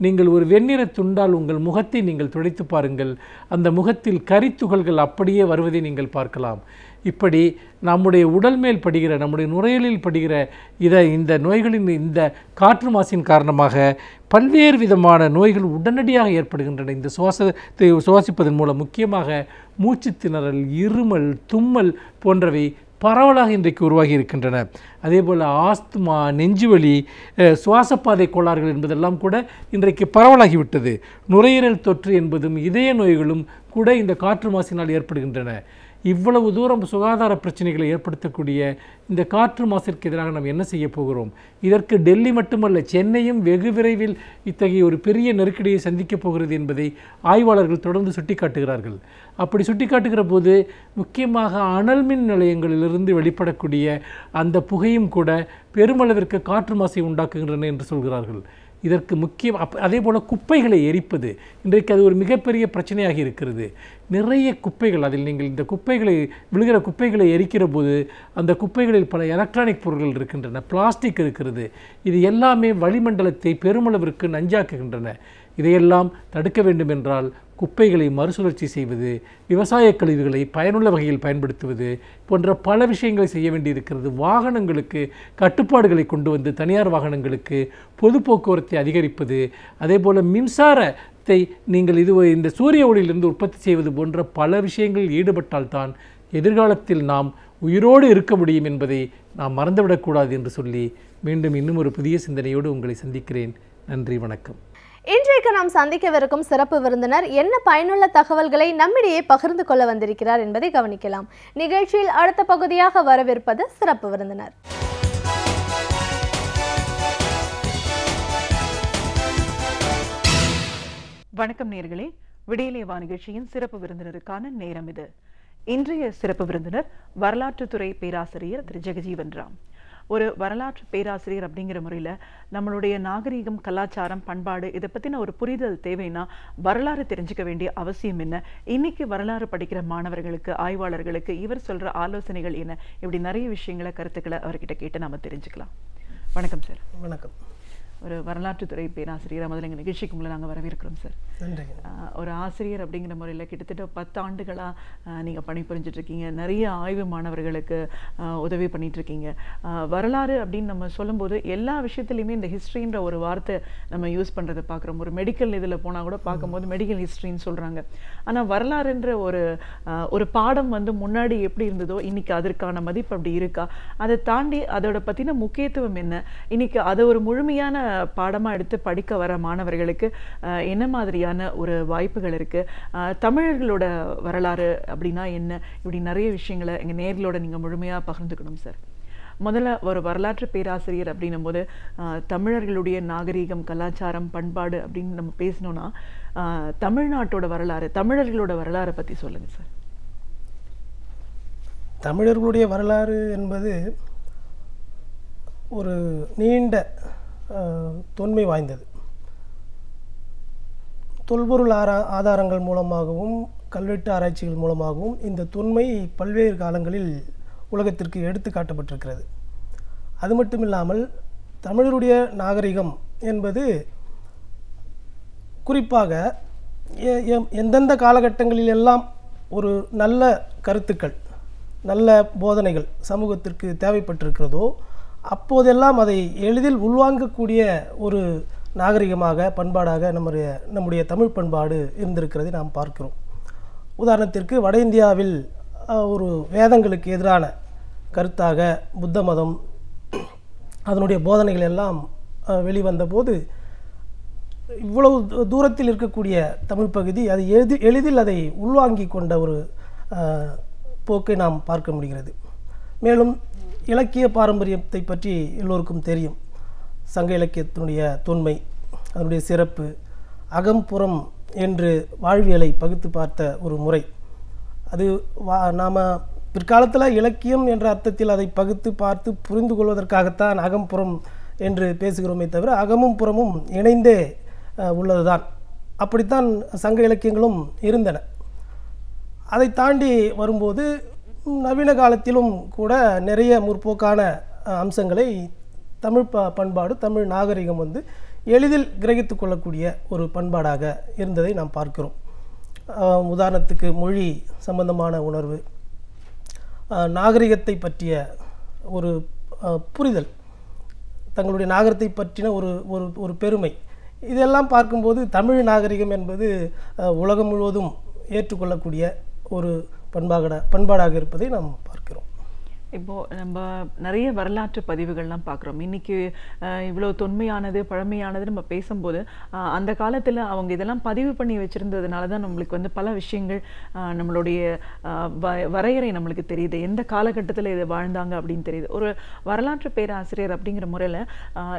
S3: நீங்கள் ஒரு வெண்ணிற துண்டால் உங்கள் முகத்தை நீங்கள் துடைத்து பாருங்கள் அந்த முகத்தில் கரித்துகள்கள் அப்படியே வருவதை நீங்கள் பார்க்கலாம் இப்படி நம்முடைய உடல் மேல் படுகிற நம்முடைய நுரையலில் படுகிற இதை இந்த நோய்களின் இந்த காற்று மாசின் காரணமாக பல்வேறு விதமான நோய்கள் உடனடியாக ஏற்படுகின்றன இந்த சுவாசத்தை சுவாசிப்பதன் மூலம் முக்கியமாக மூச்சு திணறல் இருமல் தும்மல் போன்றவை பரவலாக இன்றைக்கு உருவாகி இருக்கின்றன அதே போல் ஆஸ்துமா நெஞ்சுவலி சுவாசப்பாதை கோளாறுகள் என்பதெல்லாம் கூட இன்றைக்கு பரவலாகிவிட்டது நுரையீரல் தொற்று என்பதும் இதய நோய்களும் கூட இந்த காற்று மாசினால் ஏற்படுகின்றன இவ்வளவு தூரம் சுகாதார பிரச்சனைகளை ஏற்படுத்தக்கூடிய இந்த காற்று மாசிற்கு எதிராக நாம் என்ன செய்ய போகிறோம் இதற்கு டெல்லி மட்டுமல்ல சென்னையும் வெகு விரைவில் இத்தகைய ஒரு பெரிய நெருக்கடியை சந்திக்கப் போகிறது என்பதை ஆய்வாளர்கள் தொடர்ந்து சுட்டிக்காட்டுகிறார்கள் அப்படி சுட்டிக்காட்டுகிற போது முக்கியமாக அனல் மின் நிலையங்களிலிருந்து வெளிப்படக்கூடிய அந்த புகையும் கூட பெருமளவிற்கு காற்று மாசை உண்டாக்குகின்றன என்று சொல்கிறார்கள் இதற்கு முக்கிய அதே போல் குப்பைகளை எரிப்பது இன்றைக்கு அது ஒரு மிகப்பெரிய பிரச்சனையாக இருக்கிறது நிறைய குப்பைகள் அதில் நீங்கள் இந்த குப்பைகளை விழுகிற குப்பைகளை எரிக்கிற போது அந்த குப்பைகளில் பல எலக்ட்ரானிக் பொருட்கள் இருக்கின்றன பிளாஸ்டிக் இருக்கிறது இது எல்லாமே வளிமண்டலத்தை பெருமளவிற்கு நஞ்சாக்குகின்றன இதையெல்லாம் தடுக்க வேண்டுமென்றால் குப்பைகளை மறுசுழற்சி செய்வது விவசாய கழிவுகளை பயனுள்ள வகையில் பயன்படுத்துவது போன்ற பல விஷயங்களை செய்ய வேண்டியிருக்கிறது வாகனங்களுக்கு கட்டுப்பாடுகளை கொண்டு வந்து தனியார் வாகனங்களுக்கு பொது போக்குவரத்தை அதிகரிப்பது அதே போல் மின்சாரத்தை நீங்கள் இது இந்த சூரிய ஒளியிலிருந்து உற்பத்தி செய்வது போன்ற பல விஷயங்களில் ஈடுபட்டால்தான் எதிர்காலத்தில் நாம் உயிரோடு இருக்க முடியும் என்பதை நாம் மறந்துவிடக்கூடாது என்று சொல்லி மீண்டும் இன்னும் ஒரு புதிய சிந்தனையோடு உங்களை சந்திக்கிறேன் நன்றி வணக்கம்
S1: இன்றைக்கு நாம் சந்திக்கவிருக்கும் சிறப்பு விருந்தினர் என்ன பயனுள்ள தகவல்களை நம்மிடையே பகிர்ந்து கொள்ள வந்திருக்கிறார் என்பதை கவனிக்கலாம் நிகழ்ச்சியில் அடுத்த பகுதியாக வரவிருப்பது சிறப்பு விருந்தினர்
S4: வணக்கம் நேர்களே விடியலை வா நிகழ்ச்சியின் சிறப்பு விருந்தினருக்கான நேரம் இது இன்றைய சிறப்பு விருந்தினர் வரலாற்றுத்துறை பேராசிரியர் திரு ஜெகஜீவன் ராம் ஒரு வரலாற்று பேராசிரியர் அப்படிங்கிற முறையில் நம்மளுடைய நாகரீகம் கலாச்சாரம் பண்பாடு இதை பற்றின ஒரு புரிதல் தேவைன்னா வரலாறு தெரிஞ்சுக்க வேண்டிய அவசியம் என்ன இன்னைக்கு வரலாறு படிக்கிற மாணவர்களுக்கு ஆய்வாளர்களுக்கு இவர் சொல்கிற ஆலோசனைகள் என்ன இப்படி நிறைய விஷயங்களை கருத்துக்களை அவர்கிட்ட கேட்டு நாம் தெரிஞ்சுக்கலாம் வணக்கம் சார் வணக்கம் ஒரு வரலாற்றுத்துறை பேராசிரியர் முதல்ல எங்கள் நிகழ்ச்சிக்கு உங்களை நாங்கள் வரவேற்கிறோம் சார் ஒரு ஆசிரியர் அப்படிங்கிற முறையில் கிட்டத்தட்ட பத்து ஆண்டுகளாக நீங்கள் பணிபுரிஞ்சிட்ருக்கீங்க நிறைய ஆய்வு மாணவர்களுக்கு உதவி பண்ணிகிட்ருக்கீங்க வரலாறு அப்படின்னு நம்ம சொல்லும்போது எல்லா விஷயத்துலையுமே இந்த ஹிஸ்ட்ரின்ற ஒரு வார்த்தை நம்ம யூஸ் பண்ணுறதை பார்க்குறோம் ஒரு மெடிக்கல் இதில் போனால் கூட பார்க்கும்போது மெடிக்கல் ஹிஸ்ட்ரின்னு சொல்கிறாங்க ஆனால் வரலாறுன்ற ஒரு ஒரு பாடம் வந்து முன்னாடி எப்படி இருந்ததோ இன்றைக்கி அதற்கான மதிப்பு அப்படி இருக்கா அதை தாண்டி அதோட பற்றின முக்கியத்துவம் என்ன இன்றைக்கி அதை ஒரு முழுமையான பாடமாக எடுத்து படிக்க வர மாணவர்களுக்கு என்ன மாதிரியான ஒரு வாய்ப்புகள் இருக்குது தமிழர்களோட வரலாறு அப்படின்னா என்ன இப்படி நிறைய விஷயங்களை எங்கள் நேர்களோட நீங்கள் முழுமையாக பகிர்ந்துக்கணும் சார் முதல்ல ஒரு வரலாற்று பேராசிரியர் அப்படின்னும் போது தமிழர்களுடைய நாகரீகம் கலாச்சாரம் பண்பாடு அப்படின்னு நம்ம பேசினோன்னா தமிழ்நாட்டோட வரலாறு தமிழர்களோட வரலாறை பற்றி சொல்லுங்கள் சார்
S5: தமிழர்களுடைய வரலாறு என்பது ஒரு நீண்ட தொன்மை வாய்ந்தது தொல்பொருள் ஆரா ஆதாரங்கள் மூலமாகவும் கல்வெட்டு ஆராய்ச்சிகள் மூலமாகவும் இந்த தொன்மை பல்வேறு காலங்களில் உலகத்திற்கு எடுத்து காட்டப்பட்டிருக்கிறது அது மட்டும் இல்லாமல் தமிழருடைய நாகரிகம் என்பது குறிப்பாக எந்தெந்த காலகட்டங்களில் எல்லாம் ஒரு நல்ல கருத்துக்கள் நல்ல போதனைகள் சமூகத்திற்கு தேவைப்பட்டிருக்கிறதோ அப்போதெல்லாம் அதை எளிதில் உள்வாங்கக்கூடிய ஒரு நாகரிகமாக பண்பாடாக நம்முடைய நம்முடைய தமிழ் பண்பாடு இருந்திருக்கிறதை நாம் பார்க்கிறோம் உதாரணத்திற்கு வட இந்தியாவில் ஒரு வேதங்களுக்கு எதிரான கருத்தாக புத்த மதம் அதனுடைய போதனைகள் எல்லாம் வெளிவந்தபோது இவ்வளவு தூரத்தில் இருக்கக்கூடிய தமிழ் பகுதி அது எழுதி எளிதில் அதை உள்வாங்கி கொண்ட ஒரு போக்கை நாம் பார்க்க முடிகிறது மேலும் இலக்கிய பாரம்பரியத்தை பற்றி எல்லோருக்கும் தெரியும் சங்க இலக்கியத்தினுடைய தொன்மை அதனுடைய சிறப்பு அகம்புறம் என்று வாழ்வியலை பகுத்து பார்த்த ஒரு முறை அது வா நாம் பிற்காலத்தில் இலக்கியம் என்ற அர்த்தத்தில் அதை பகுத்து பார்த்து புரிந்து கொள்வதற்காகத்தான் அகம்புறம் என்று பேசுகிறோமே தவிர அகமும் புறமும் இணைந்தே உள்ளது தான் அப்படித்தான் சங்க இலக்கியங்களும் இருந்தன அதை தாண்டி வரும்போது நவீன காலத்திலும் கூட நிறைய முற்போக்கான அம்சங்களை தமிழ் ப பண்பாடு தமிழ் நாகரிகம் வந்து எளிதில் கிரகித்து கொள்ளக்கூடிய ஒரு பண்பாடாக இருந்ததை நாம் பார்க்கிறோம் உதாரணத்துக்கு மொழி சம்பந்தமான உணர்வு நாகரிகத்தை பற்றிய ஒரு புரிதல் தங்களுடைய நாகரத்தை பற்றின ஒரு ஒரு ஒரு பெருமை இதெல்லாம் பார்க்கும்போது தமிழ் நாகரிகம் என்பது உலகம் முழுவதும் ஏற்றுக்கொள்ளக்கூடிய ஒரு பண்பாக பண்பாடாக இருப்பதை நாம் பார்க்கிறோம்
S4: இப்போது நம்ம நிறைய வரலாற்று பதிவுகள்லாம் பார்க்குறோம் இன்றைக்கி இவ்வளோ தொன்மையானது பழமையானது நம்ம பேசும்போது அந்த காலத்தில் அவங்க இதெல்லாம் பதிவு பண்ணி வச்சுருந்ததுனால தான் நம்மளுக்கு வந்து பல விஷயங்கள் நம்மளுடைய வ வரையறை நம்மளுக்கு தெரியுது எந்த காலகட்டத்தில் இது வாழ்ந்தாங்க அப்படின்னு தெரியுது ஒரு வரலாற்று பேராசிரியர் அப்படிங்கிற முறையில்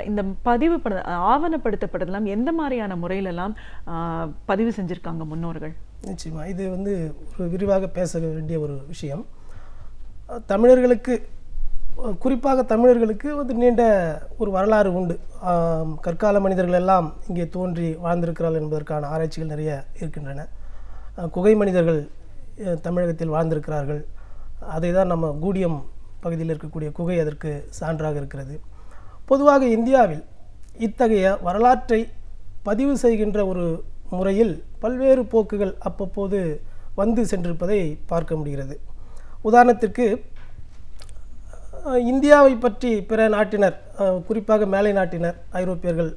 S4: இந்த பதிவு பட ஆவணப்படுத்தப்பட்டதெல்லாம் எந்த மாதிரியான முறையிலெல்லாம் பதிவு செஞ்சுருக்காங்க முன்னோர்கள்
S5: நிச்சயமாக இது வந்து ஒரு விரிவாக பேச வேண்டிய ஒரு விஷயம் தமிழர்களுக்கு குறிப்பாக தமிழர்களுக்கு வந்து நீண்ட ஒரு வரலாறு உண்டு கற்கால மனிதர்கள் எல்லாம் இங்கே தோன்றி வாழ்ந்திருக்கிறார்கள் என்பதற்கான ஆராய்ச்சிகள் நிறைய இருக்கின்றன குகை மனிதர்கள் தமிழகத்தில் வாழ்ந்திருக்கிறார்கள் அதை தான் நம்ம கூடியம் பகுதியில் இருக்கக்கூடிய குகை அதற்கு சான்றாக இருக்கிறது பொதுவாக இந்தியாவில் இத்தகைய வரலாற்றை பதிவு செய்கின்ற ஒரு முறையில் பல்வேறு போக்குகள் அப்பப்போது வந்து சென்றிருப்பதை பார்க்க முடிகிறது உதாரணத்திற்கு இந்தியாவை பற்றி பிற நாட்டினர் குறிப்பாக மேலை நாட்டினர் ஐரோப்பியர்கள்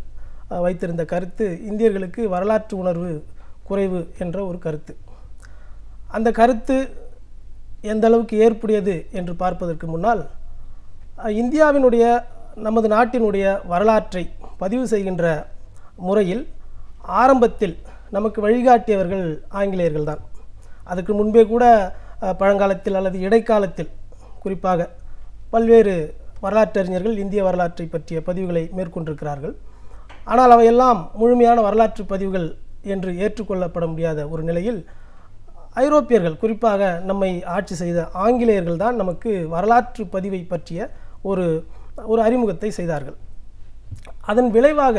S5: வைத்திருந்த கருத்து இந்தியர்களுக்கு வரலாற்று உணர்வு குறைவு என்ற ஒரு கருத்து அந்த கருத்து எந்த அளவுக்கு ஏற்புடையது என்று பார்ப்பதற்கு முன்னால் இந்தியாவினுடைய நமது நாட்டினுடைய வரலாற்றை பதிவு செய்கின்ற முறையில் ஆரம்பத்தில் நமக்கு வழிகாட்டியவர்கள் ஆங்கிலேயர்கள் தான் அதுக்கு முன்பே கூட பழங்காலத்தில் அல்லது இடைக்காலத்தில் குறிப்பாக பல்வேறு வரலாற்றறிஞர்கள் இந்திய வரலாற்றை பற்றிய பதிவுகளை மேற்கொண்டிருக்கிறார்கள் ஆனால் அவையெல்லாம் முழுமையான வரலாற்று பதிவுகள் என்று ஏற்றுக்கொள்ளப்பட முடியாத ஒரு நிலையில் ஐரோப்பியர்கள் குறிப்பாக நம்மை ஆட்சி செய்த ஆங்கிலேயர்கள் தான் நமக்கு வரலாற்று பதிவை பற்றிய ஒரு ஒரு அறிமுகத்தை செய்தார்கள் அதன் விளைவாக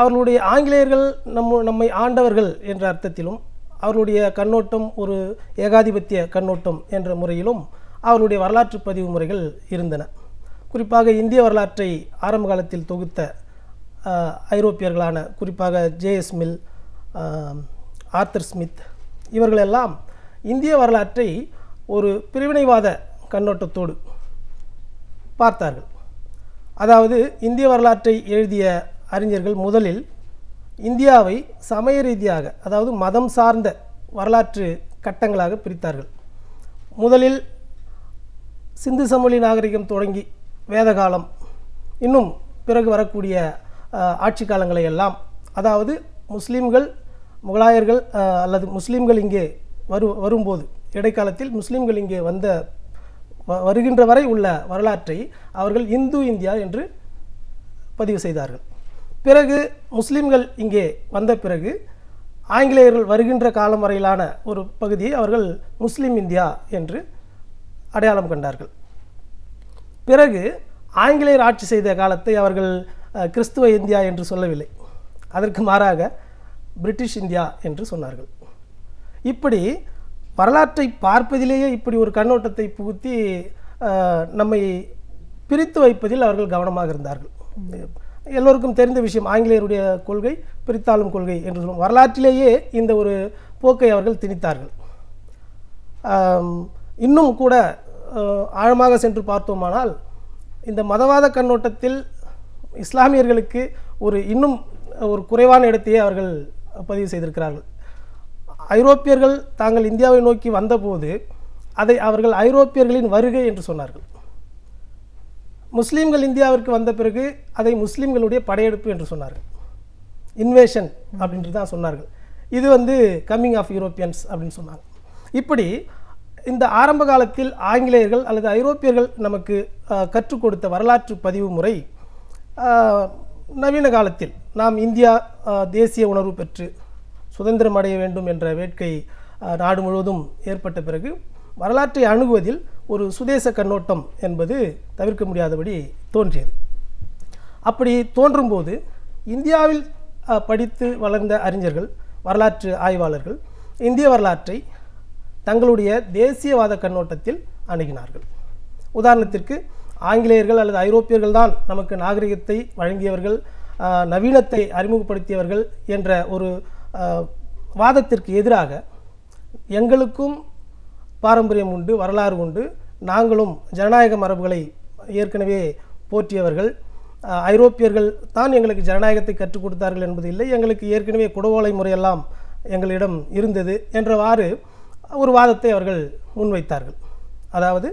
S5: அவர்களுடைய ஆங்கிலேயர்கள் நம்ம நம்மை ஆண்டவர்கள் என்ற அர்த்தத்திலும் அவருடைய கண்ணோட்டம் ஒரு ஏகாதிபத்திய கண்ணோட்டம் என்ற முறையிலும் அவருடைய வரலாற்று பதிவு முறைகள் இருந்தன குறிப்பாக இந்திய வரலாற்றை ஆரம்ப காலத்தில் தொகுத்த ஐரோப்பியர்களான குறிப்பாக ஜேஎஸ் மில் ஆர்த்தர் ஸ்மித் இவர்களெல்லாம் இந்திய வரலாற்றை ஒரு பிரிவினைவாத கண்ணோட்டத்தோடு பார்த்தார்கள் அதாவது இந்திய வரலாற்றை எழுதிய அறிஞர்கள் முதலில் இந்தியாவை சமய ரீதியாக அதாவது மதம் சார்ந்த வரலாற்று கட்டங்களாக பிரித்தார்கள் முதலில் சிந்து சமொழி நாகரிகம் தொடங்கி வேதகாலம் இன்னும் பிறகு வரக்கூடிய ஆட்சி காலங்களை எல்லாம் அதாவது முஸ்லீம்கள் முகலாயர்கள் அல்லது முஸ்லீம்கள் இங்கே வரு வரும்போது இடைக்காலத்தில் முஸ்லீம்கள் இங்கே வந்த வருகின்ற வரை உள்ள வரலாற்றை அவர்கள் இந்து இந்தியா என்று பதிவு செய்தார்கள் பிறகு முஸ்லீம்கள் இங்கே வந்த பிறகு ஆங்கிலேயர்கள் வருகின்ற காலம் வரையிலான ஒரு பகுதியை அவர்கள் முஸ்லீம் இந்தியா என்று அடையாளம் கண்டார்கள் பிறகு ஆங்கிலேயர் ஆட்சி செய்த காலத்தை அவர்கள் கிறிஸ்துவ இந்தியா என்று சொல்லவில்லை அதற்கு மாறாக பிரிட்டிஷ் இந்தியா என்று சொன்னார்கள் இப்படி வரலாற்றை பார்ப்பதிலேயே இப்படி ஒரு கண்ணோட்டத்தை புகுத்தி நம்மை பிரித்து வைப்பதில் அவர்கள் கவனமாக இருந்தார்கள் எல்லோருக்கும் தெரிந்த விஷயம் ஆங்கிலேயருடைய கொள்கை பிரித்தாளும் கொள்கை என்று சொல்லும் வரலாற்றிலேயே இந்த ஒரு போக்கை அவர்கள் திணித்தார்கள் இன்னும் கூட ஆழமாக சென்று பார்த்தோமானால் இந்த மதவாத கண்ணோட்டத்தில் இஸ்லாமியர்களுக்கு ஒரு இன்னும் ஒரு குறைவான இடத்தையே அவர்கள் பதிவு செய்திருக்கிறார்கள் ஐரோப்பியர்கள் தாங்கள் இந்தியாவை நோக்கி வந்தபோது அதை அவர்கள் ஐரோப்பியர்களின் வருகை என்று சொன்னார்கள் முஸ்லீம்கள் இந்தியாவிற்கு வந்த பிறகு அதை முஸ்லீம்களுடைய படையெடுப்பு என்று சொன்னார்கள் இன்வேஷன் அப்படின்ட்டு தான் சொன்னார்கள் இது வந்து கம்மிங் ஆஃப் யூரோப்பியன்ஸ் அப்படின்னு சொன்னாங்க இப்படி இந்த ஆரம்ப காலத்தில் ஆங்கிலேயர்கள் அல்லது ஐரோப்பியர்கள் நமக்கு கற்றுக் கொடுத்த வரலாற்று பதிவு முறை நவீன காலத்தில் நாம் இந்தியா தேசிய உணர்வு பெற்று சுதந்திரம் அடைய வேண்டும் என்ற வேட்கை நாடு முழுவதும் ஏற்பட்ட பிறகு வரலாற்றை அணுகுவதில் ஒரு சுதேச கண்ணோட்டம் என்பது தவிர்க்க முடியாதபடி தோன்றியது அப்படி தோன்றும்போது இந்தியாவில் படித்து வளர்ந்த அறிஞர்கள் வரலாற்று ஆய்வாளர்கள் இந்திய வரலாற்றை தங்களுடைய தேசியவாத கண்ணோட்டத்தில் அணுகினார்கள் உதாரணத்திற்கு ஆங்கிலேயர்கள் அல்லது ஐரோப்பியர்கள் தான் நமக்கு நாகரிகத்தை வழங்கியவர்கள் நவீனத்தை அறிமுகப்படுத்தியவர்கள் என்ற ஒரு வாதத்திற்கு எதிராக எங்களுக்கும் பாரம்பரியம் உண்டு வரலாறு உண்டு நாங்களும் ஜனநாயக மரபுகளை ஏற்கனவே போற்றியவர்கள் ஐரோப்பியர்கள் தான் எங்களுக்கு ஜனநாயகத்தை கற்றுக் கொடுத்தார்கள் என்பது இல்லை எங்களுக்கு ஏற்கனவே குடவோலை முறையெல்லாம் எங்களிடம் இருந்தது என்றவாறு ஒரு வாதத்தை அவர்கள் முன்வைத்தார்கள் அதாவது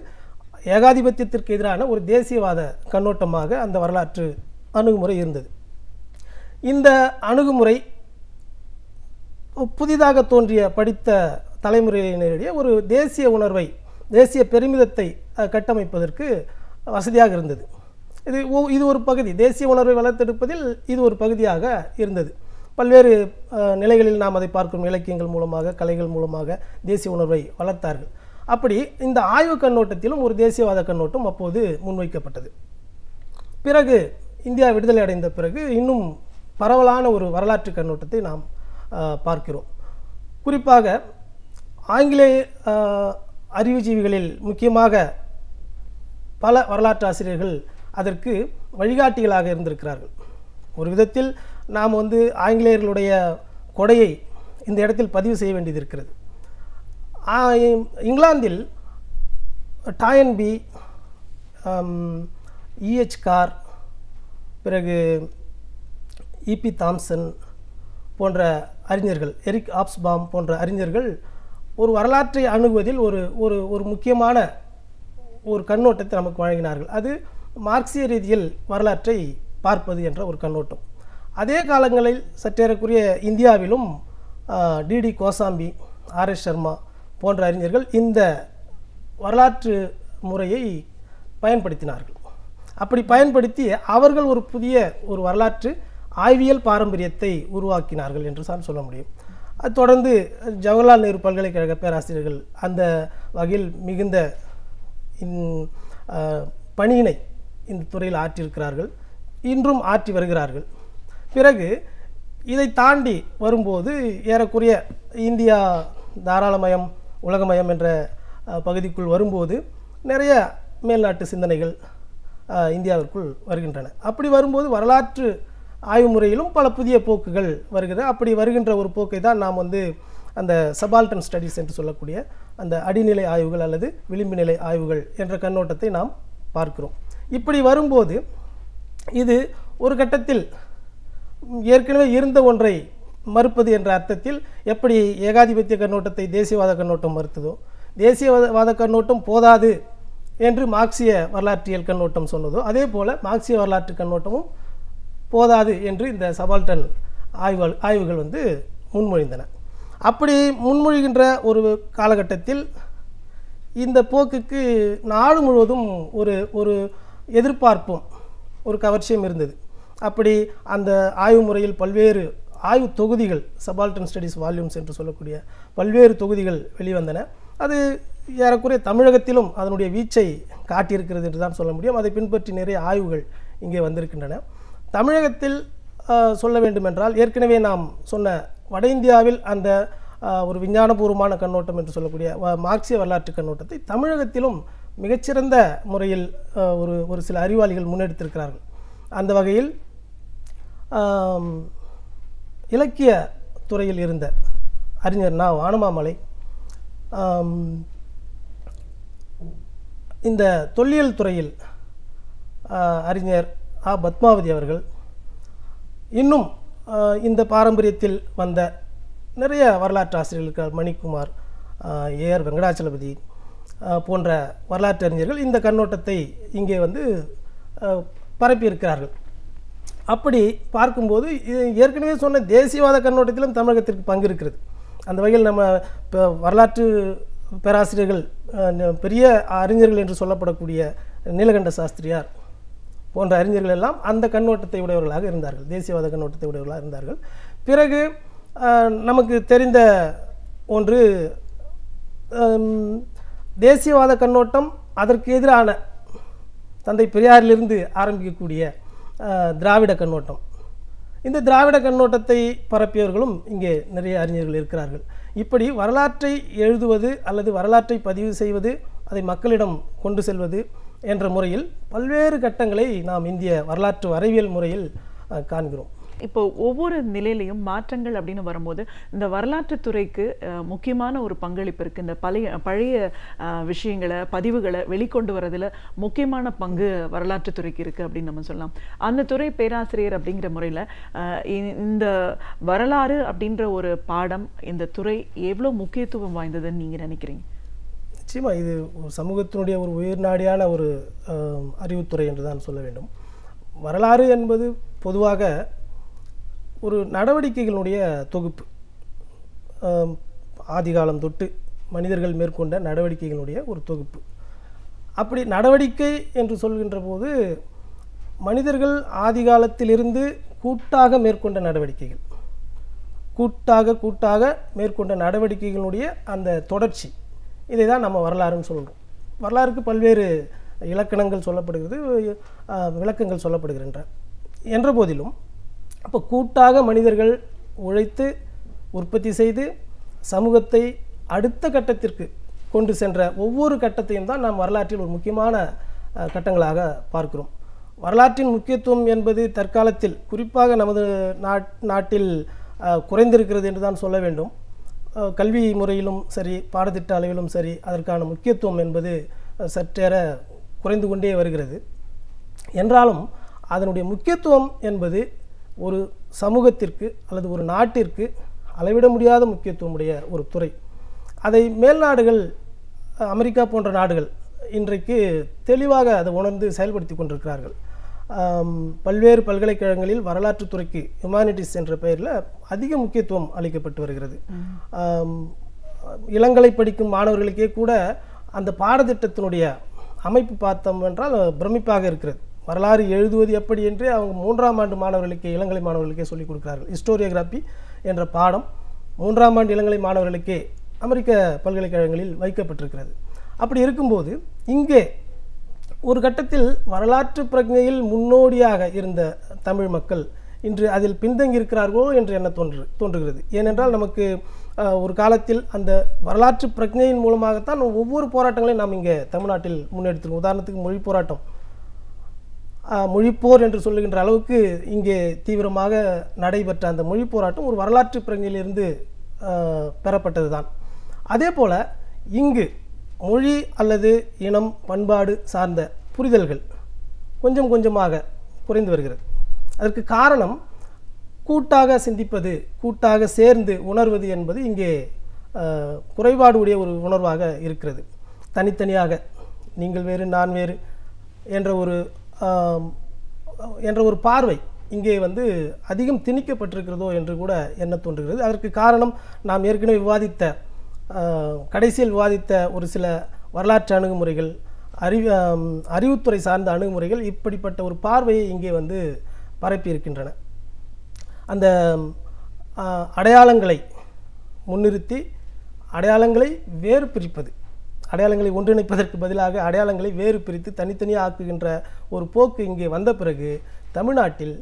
S5: ஏகாதிபத்தியத்திற்கு எதிரான ஒரு தேசியவாத கண்ணோட்டமாக அந்த வரலாற்று அணுகுமுறை இருந்தது இந்த அணுகுமுறை புதிதாக தோன்றிய படித்த தலைமுறையினரிடையே ஒரு தேசிய உணர்வை தேசிய பெருமிதத்தை கட்டமைப்பதற்கு வசதியாக இருந்தது இது இது ஒரு பகுதி தேசிய உணர்வை வளர்த்தெடுப்பதில் இது ஒரு பகுதியாக இருந்தது பல்வேறு நிலைகளில் நாம் அதை பார்க்கும் இலக்கியங்கள் மூலமாக கலைகள் மூலமாக தேசிய உணர்வை வளர்த்தார்கள் அப்படி இந்த ஆய்வு கண்ணோட்டத்திலும் ஒரு தேசியவாத கண்ணோட்டம் அப்போது முன்வைக்கப்பட்டது பிறகு இந்தியா விடுதலை அடைந்த பிறகு இன்னும் பரவலான ஒரு வரலாற்று கண்ணோட்டத்தை நாம் பார்க்கிறோம் குறிப்பாக ஆங்கிலேய அறிவுஜீவிகளில் முக்கியமாக பல வரலாற்று ஆசிரியர்கள் அதற்கு வழிகாட்டிகளாக இருந்திருக்கிறார்கள் ஒரு விதத்தில் நாம் வந்து ஆங்கிலேயர்களுடைய கொடையை இந்த இடத்தில் பதிவு செய்ய வேண்டியது இருக்கிறது இங்கிலாந்தில் டாயன் பி இஹெச் கார் பிறகு இபி தாம்சன் போன்ற அறிஞர்கள் எரிக் ஆப்ஸ்பாம் போன்ற அறிஞர்கள் ஒரு வரலாற்றை அணுகுவதில் ஒரு ஒரு ஒரு முக்கியமான ஒரு கண்ணோட்டத்தை நமக்கு வழங்கினார்கள் அது மார்க்சிய ரீதியில் வரலாற்றை பார்ப்பது என்ற ஒரு கண்ணோட்டம் அதே காலங்களில் சற்றேறக்குரிய இந்தியாவிலும் D D Kosambi R S Sharma போன்ற அறிஞர்கள் இந்த வரலாற்று முறையை பயன்படுத்தினார்கள் அப்படி பயன்படுத்தி அவர்கள் ஒரு புதிய ஒரு வரலாற்று ஆய்வியல் பாரம்பரியத்தை உருவாக்கினார்கள் என்று தான் சொல்ல முடியும் தொடர்ந்து ஜவஹர்லால் நேரு பல்கலைக்கழக பேராசிரியர்கள் அந்த வகையில் மிகுந்த பணியினை இந்த துறையில் ஆற்றியிருக்கிறார்கள் இன்றும் ஆற்றி வருகிறார்கள் பிறகு இதை தாண்டி வரும்போது ஏறக்குறைய இந்தியா தாராளமயம் உலகமயம் என்ற பகுதிக்குள் வரும்போது நிறைய மேல்நாட்டு சிந்தனைகள் இந்தியாவிற்குள் வருகின்றன அப்படி வரும்போது வரலாற்று ஆய்வு முறையிலும் பல புதிய போக்குகள் வருகிறது அப்படி வருகின்ற ஒரு போக்கை தான் நாம் வந்து அந்த சபால்டன் ஸ்டடீஸ் என்று சொல்லக்கூடிய அந்த அடிநிலை ஆய்வுகள் அல்லது விளிம்பு நிலை ஆய்வுகள் என்ற கண்ணோட்டத்தை நாம் பார்க்கிறோம் இப்படி வரும்போது இது ஒரு கட்டத்தில் ஏற்கனவே இருந்த ஒன்றை மறுப்பது என்ற அர்த்தத்தில் எப்படி ஏகாதிபத்திய கண்ணோட்டத்தை தேசியவாத கண்ணோட்டம் மறுத்ததோ தேசியவாத கண்ணோட்டம் போதாது என்று மார்க்சிய வரலாற்றியல் கண்ணோட்டம் சொன்னதோ அதே போல் மார்க்சிய வரலாற்று கண்ணோட்டமும் போதாது என்று இந்த சபால்டன் ஆய்வுகள் ஆய்வுகள் வந்து முன்மொழிந்தன அப்படி முன்மொழிகின்ற ஒரு காலகட்டத்தில் இந்த போக்குக்கு நாடு முழுவதும் ஒரு ஒரு எதிர்பார்ப்பும் ஒரு கவர்ச்சியும் இருந்தது அப்படி அந்த ஆய்வு முறையில் பல்வேறு ஆய்வு தொகுதிகள் சபால்டன் ஸ்டடிஸ் வால்யூம்ஸ் என்று சொல்லக்கூடிய பல்வேறு தொகுதிகள் வெளிவந்தன அது ஏறக்குறைய தமிழகத்திலும் அதனுடைய வீச்சை காட்டியிருக்கிறது என்று தான் சொல்ல முடியும் அதை பின்பற்றி நிறைய ஆய்வுகள் இங்கே வந்திருக்கின்றன தமிழகத்தில் சொல்ல வேண்டுமென்றால் ஏற்கனவே நாம் சொன்ன வட இந்தியாவில் அந்த ஒரு விஞ்ஞானபூர்வமான கண்ணோட்டம் என்று சொல்லக்கூடிய மார்க்சிய வரலாற்று கண்ணோட்டத்தை தமிழகத்திலும் மிகச்சிறந்த முறையில் ஒரு ஒரு சில அறிவாளிகள் முன்னெடுத்திருக்கிறார்கள் அந்த வகையில் இலக்கிய துறையில் இருந்த அறிஞர் நா வானமாமலை இந்த தொல்லியல் துறையில் அறிஞர் ஆ பத்மாவதி அவர்கள் இன்னும் இந்த பாரம்பரியத்தில் வந்த நிறைய வரலாற்று ஆசிரியர்கள் மணிக்குமார் ஏஆர் வெங்கடாச்சலபதி போன்ற வரலாற்று அறிஞர்கள் இந்த கண்ணோட்டத்தை இங்கே வந்து பரப்பியிருக்கிறார்கள் அப்படி பார்க்கும்போது ஏற்கனவே சொன்ன தேசியவாத கண்ணோட்டத்திலும் தமிழகத்திற்கு பங்கு இருக்கிறது அந்த வகையில் நம்ம இப்போ வரலாற்று பேராசிரியர்கள் பெரிய அறிஞர்கள் என்று சொல்லப்படக்கூடிய நீலகண்ட சாஸ்திரியார் போன்ற அறிஞர்கள் எல்லாம் அந்த கண்ணோட்டத்தை உடையவர்களாக இருந்தார்கள் தேசியவாத கண்ணோட்டத்தை உடையவர்களாக இருந்தார்கள் பிறகு நமக்கு தெரிந்த ஒன்று தேசியவாத கண்ணோட்டம் அதற்கு எதிரான தந்தை பெரியாரிலிருந்து ஆரம்பிக்கக்கூடிய திராவிட கண்ணோட்டம் இந்த திராவிட கண்ணோட்டத்தை பரப்பியவர்களும் இங்கே நிறைய அறிஞர்கள் இருக்கிறார்கள் இப்படி வரலாற்றை எழுதுவது அல்லது வரலாற்றை பதிவு செய்வது அதை மக்களிடம் கொண்டு செல்வது என்ற முறையில் பல்வேறு கட்டங்களை நாம் இந்திய வரலாற்று வரைவியல் முறையில் காண்கிறோம்
S4: இப்போ ஒவ்வொரு நிலையிலையும் மாற்றங்கள் அப்படின்னு வரும்போது இந்த வரலாற்று துறைக்கு முக்கியமான ஒரு பங்களிப்பு இருக்குது இந்த பழைய பழைய விஷயங்களை பதிவுகளை வெளிக்கொண்டு வரதில் முக்கியமான பங்கு வரலாற்று துறைக்கு இருக்குது அப்படின்னு நம்ம சொல்லலாம் அந்த துறை பேராசிரியர் அப்படிங்கிற முறையில் இந்த வரலாறு அப்படின்ற ஒரு பாடம் இந்த துறை எவ்வளோ முக்கியத்துவம் வாய்ந்ததுன்னு நீங்கள் நினைக்கிறீங்க
S5: நிச்சயமாக இது சமூகத்தினுடைய ஒரு உயிர்நாடியான ஒரு அறிவுத்துறை என்று தான் சொல்ல வேண்டும் வரலாறு என்பது பொதுவாக ஒரு நடவடிக்கைகளுடைய தொகுப்பு ஆதிகாலம் தொட்டு மனிதர்கள் மேற்கொண்ட நடவடிக்கைகளுடைய ஒரு தொகுப்பு அப்படி நடவடிக்கை என்று சொல்கின்ற போது மனிதர்கள் ஆதிகாலத்திலிருந்து கூட்டாக மேற்கொண்ட நடவடிக்கைகள் கூட்டாக கூட்டாக மேற்கொண்ட நடவடிக்கைகளுடைய அந்த தொடர்ச்சி இதை தான் நம்ம வரலாறுன்னு சொல்கிறோம் வரலாறுக்கு பல்வேறு இலக்கணங்கள் சொல்லப்படுகிறது விளக்கங்கள் சொல்லப்படுகின்றன என்ற போதிலும் அப்போ கூட்டாக மனிதர்கள் உழைத்து உற்பத்தி செய்து சமூகத்தை அடுத்த கட்டத்திற்கு கொண்டு சென்ற ஒவ்வொரு கட்டத்தையும் தான் நாம் வரலாற்றில் ஒரு முக்கியமான கட்டங்களாக பார்க்கிறோம் வரலாற்றின் முக்கியத்துவம் என்பது தற்காலத்தில் குறிப்பாக நமது நாட்டில் குறைந்திருக்கிறது என்று தான் சொல்ல வேண்டும் கல்வி முறையிலும் சரி பாடத்திட்ட அளவிலும் சரி அதற்கான முக்கியத்துவம் என்பது சற்றேற குறைந்து கொண்டே வருகிறது என்றாலும் அதனுடைய முக்கியத்துவம் என்பது ஒரு சமூகத்திற்கு அல்லது ஒரு நாட்டிற்கு அளவிட முடியாத முக்கியத்துவமுடைய ஒரு துறை அதை மேல் நாடுகள் அமெரிக்கா போன்ற நாடுகள் இன்றைக்கு தெளிவாக அதை உணர்ந்து செயல்படுத்தி கொண்டிருக்கிறார்கள் பல்வேறு பல்கலைக்கழகங்களில் வரலாற்றுத்துறைக்கு ஹியூமானிட்டிஸ் என்ற பெயரில் அதிக முக்கியத்துவம் அளிக்கப்பட்டு வருகிறது இளங்கலை படிக்கும் மாணவர்களுக்கே கூட அந்த பாடத்திட்டத்தினுடைய அமைப்பு பார்த்தோம் என்றால் பிரமிப்பாக இருக்கிறது வரலாறு எழுதுவது எப்படி என்று அவங்க மூன்றாம் ஆண்டு மாணவர்களுக்கே இளங்கலை மாணவர்களுக்கே சொல்லிக் கொடுக்கிறார்கள் ஹிஸ்டோரியோகிராஃபி என்ற பாடம் மூன்றாம் ஆண்டு இளங்கலை மாணவர்களுக்கே அமெரிக்க பல்கலைக்கழகங்களில் வைக்கப்பட்டிருக்கிறது அப்படி இருக்கும்போது இங்கே ஒரு கட்டத்தில் வரலாற்று பிரஜையில் முன்னோடியாக இருந்த தமிழ் மக்கள் இன்று அதில் பின்தங்கியிருக்கிறார்களோ என்று என்ன தோன்று தோன்றுகிறது ஏனென்றால் நமக்கு ஒரு காலத்தில் அந்த வரலாற்று பிரஜையின் மூலமாகத்தான் ஒவ்வொரு போராட்டங்களையும் நாம் இங்கே தமிழ்நாட்டில் முன்னெடுத்துருவோம் உதாரணத்துக்கு மொழி போராட்டம் மொழிப்போர் என்று சொல்லுகின்ற அளவுக்கு இங்கே தீவிரமாக நடைபெற்ற அந்த மொழி போராட்டம் ஒரு வரலாற்று பிரஜையிலிருந்து பெறப்பட்டது தான் அதே போல் இங்கு மொழி அல்லது இனம் பண்பாடு சார்ந்த புரிதல்கள் கொஞ்சம் கொஞ்சமாக குறைந்து வருகிறது அதற்கு காரணம் கூட்டாக சிந்திப்பது கூட்டாக சேர்ந்து உணர்வது என்பது இங்கே குறைபாடு உடைய ஒரு உணர்வாக இருக்கிறது தனித்தனியாக நீங்கள் வேறு நான் வேறு என்ற ஒரு என்ற ஒரு பார்வை இங்கே வந்து அதிகம் திணிக்கப்பட்டிருக்கிறதோ என்று கூட என்ன தோன்றுகிறது அதற்கு காரணம் நாம் ஏற்கனவே விவாதித்த கடைசியில் விவாதித்த ஒரு சில வரலாற்று அணுகுமுறைகள் அறிவு அறிவுத்துறை சார்ந்த அணுகுமுறைகள் இப்படிப்பட்ட ஒரு பார்வையை இங்கே வந்து பரப்பியிருக்கின்றன அந்த அடையாளங்களை முன்னிறுத்தி அடையாளங்களை வேறு பிரிப்பது அடையாளங்களை ஒன்றிணைப்பதற்கு பதிலாக அடையாளங்களை வேறு பிரித்து தனித்தனியாக ஆக்குகின்ற ஒரு போக்கு இங்கே வந்த பிறகு தமிழ்நாட்டில்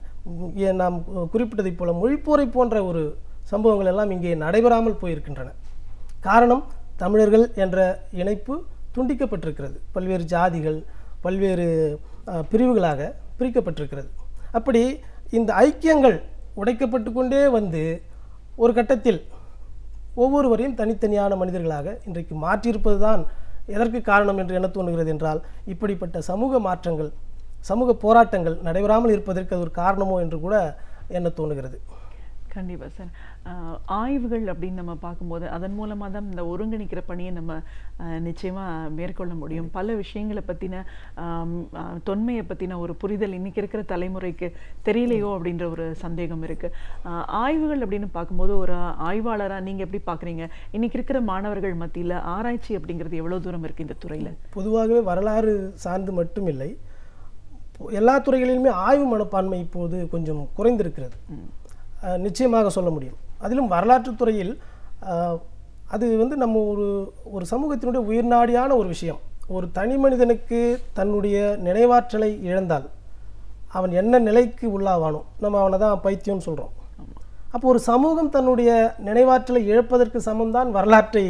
S5: நாம் குறிப்பிட்டதைப் போல மொழிப்போரை போன்ற ஒரு சம்பவங்கள் எல்லாம் இங்கே நடைபெறாமல் போயிருக்கின்றன காரணம் தமிழர்கள் என்ற இணைப்பு துண்டிக்கப்பட்டிருக்கிறது பல்வேறு ஜாதிகள் பல்வேறு பிரிவுகளாக பிரிக்கப்பட்டிருக்கிறது அப்படி இந்த ஐக்கியங்கள் உடைக்கப்பட்டு கொண்டே வந்து ஒரு கட்டத்தில் ஒவ்வொருவரையும் தனித்தனியான மனிதர்களாக இன்றைக்கு மாற்றியிருப்பது தான் எதற்கு காரணம் என்று என்ன தோணுகிறது என்றால் இப்படிப்பட்ட சமூக மாற்றங்கள் சமூக போராட்டங்கள் நடைபெறாமல் இருப்பதற்கு அது ஒரு காரணமோ என்று கூட என்ன தோணுகிறது
S4: கண்டிப்பாக சார் ஆய்வுகள் அப்படின்னு நம்ம பார்க்கும்போது அதன் மூலமாக தான் இந்த ஒருங்கிணைக்கிற பணியை நம்ம நிச்சயமாக மேற்கொள்ள முடியும் பல விஷயங்களை பற்றின தொன்மையை பற்றின ஒரு புரிதல் இன்றைக்கி இருக்கிற தலைமுறைக்கு தெரியலையோ அப்படின்ற ஒரு சந்தேகம் இருக்குது ஆய்வுகள் அப்படின்னு பார்க்கும்போது ஒரு ஆய்வாளராக நீங்கள் எப்படி பார்க்குறீங்க இன்றைக்கி இருக்கிற மாணவர்கள் மத்தியில் ஆராய்ச்சி அப்படிங்கிறது எவ்வளோ தூரம் இருக்குது இந்த துறையில்
S5: பொதுவாகவே வரலாறு சார்ந்து மட்டும் இல்லை எல்லா துறைகளிலுமே ஆய்வு மனப்பான்மை இப்போது கொஞ்சம் குறைந்திருக்கிறது நிச்சயமாக சொல்ல முடியும் அதிலும் துறையில் அது வந்து நம்ம ஒரு ஒரு சமூகத்தினுடைய உயிர்நாடியான ஒரு விஷயம் ஒரு தனி மனிதனுக்கு தன்னுடைய நினைவாற்றலை இழந்தால் அவன் என்ன நிலைக்கு உள்ளாவானோ நம்ம அவனை தான் பைத்தியம்னு சொல்கிறோம் அப்போ ஒரு சமூகம் தன்னுடைய நினைவாற்றலை இழப்பதற்கு சமம்தான் வரலாற்றை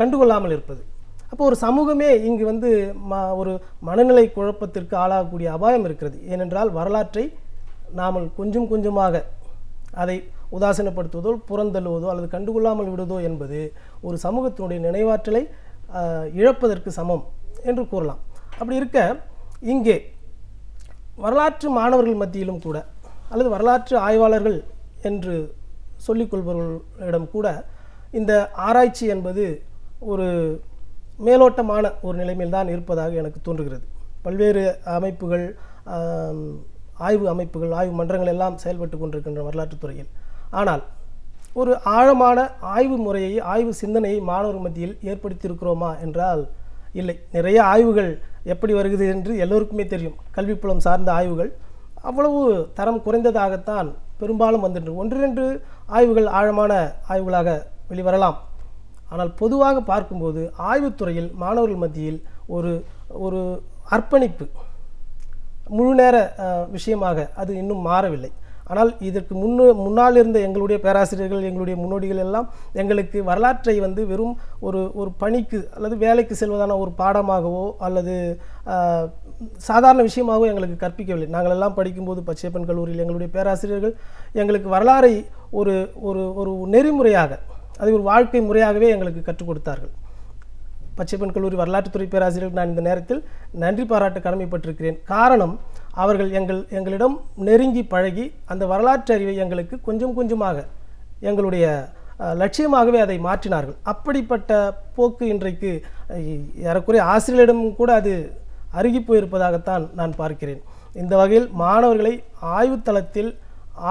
S5: கண்டுகொள்ளாமல் இருப்பது அப்போ ஒரு சமூகமே இங்கு வந்து ம ஒரு மனநிலை குழப்பத்திற்கு ஆளாகக்கூடிய அபாயம் இருக்கிறது ஏனென்றால் வரலாற்றை நாம் கொஞ்சம் கொஞ்சமாக அதை உதாசீனப்படுத்துவதோ புறந்தள்ளுவதோ அல்லது கண்டுகொள்ளாமல் விடுவதோ என்பது ஒரு சமூகத்தினுடைய நினைவாற்றலை இழப்பதற்கு சமம் என்று கூறலாம் அப்படி இருக்க இங்கே வரலாற்று மாணவர்கள் மத்தியிலும் கூட அல்லது வரலாற்று ஆய்வாளர்கள் என்று சொல்லிக்கொள்பவர்களிடம் கூட இந்த ஆராய்ச்சி என்பது ஒரு மேலோட்டமான ஒரு நிலைமையில்தான் இருப்பதாக எனக்கு தோன்றுகிறது பல்வேறு அமைப்புகள் ஆய்வு அமைப்புகள் ஆய்வு மன்றங்கள் எல்லாம் செயல்பட்டு கொண்டிருக்கின்ற வரலாற்று துறையில் ஆனால் ஒரு ஆழமான ஆய்வு முறையை ஆய்வு சிந்தனையை மாணவர் மத்தியில் ஏற்படுத்தியிருக்கிறோமா என்றால் இல்லை நிறைய ஆய்வுகள் எப்படி வருகிறது என்று எல்லோருக்குமே தெரியும் கல்விப்புலம் சார்ந்த ஆய்வுகள் அவ்வளவு தரம் குறைந்ததாகத்தான் பெரும்பாலும் வந்துட்டு ஒன்று ரெண்டு ஆய்வுகள் ஆழமான ஆய்வுகளாக வெளிவரலாம் ஆனால் பொதுவாக பார்க்கும்போது ஆய்வுத்துறையில் மாணவர்கள் மத்தியில் ஒரு ஒரு அர்ப்பணிப்பு முழு நேர விஷயமாக அது இன்னும் மாறவில்லை ஆனால் இதற்கு முன்னு முன்னால் இருந்த எங்களுடைய பேராசிரியர்கள் எங்களுடைய முன்னோடிகள் எல்லாம் எங்களுக்கு வரலாற்றை வந்து வெறும் ஒரு ஒரு பணிக்கு அல்லது வேலைக்கு செல்வதான ஒரு பாடமாகவோ அல்லது சாதாரண விஷயமாகவோ எங்களுக்கு கற்பிக்கவில்லை நாங்கள் எல்லாம் படிக்கும்போது பச்சையப்பன் கல்லூரியில் எங்களுடைய பேராசிரியர்கள் எங்களுக்கு வரலாறை ஒரு ஒரு ஒரு நெறிமுறையாக அது ஒரு வாழ்க்கை முறையாகவே எங்களுக்கு கற்றுக் கொடுத்தார்கள் பச்சைப்பன் கல்லூரி வரலாற்றுத்துறை பேராசிரியர்கள் நான் இந்த நேரத்தில் நன்றி பாராட்ட கடமைப்பட்டிருக்கிறேன் காரணம் அவர்கள் எங்கள் எங்களிடம் நெருங்கி பழகி அந்த வரலாற்று அறிவை எங்களுக்கு கொஞ்சம் கொஞ்சமாக எங்களுடைய லட்சியமாகவே அதை மாற்றினார்கள் அப்படிப்பட்ட போக்கு இன்றைக்கு ஏறக்குறைய ஆசிரியரிடம் கூட அது அருகி போயிருப்பதாகத்தான் நான் பார்க்கிறேன் இந்த வகையில் மாணவர்களை ஆய்வுத்தளத்தில்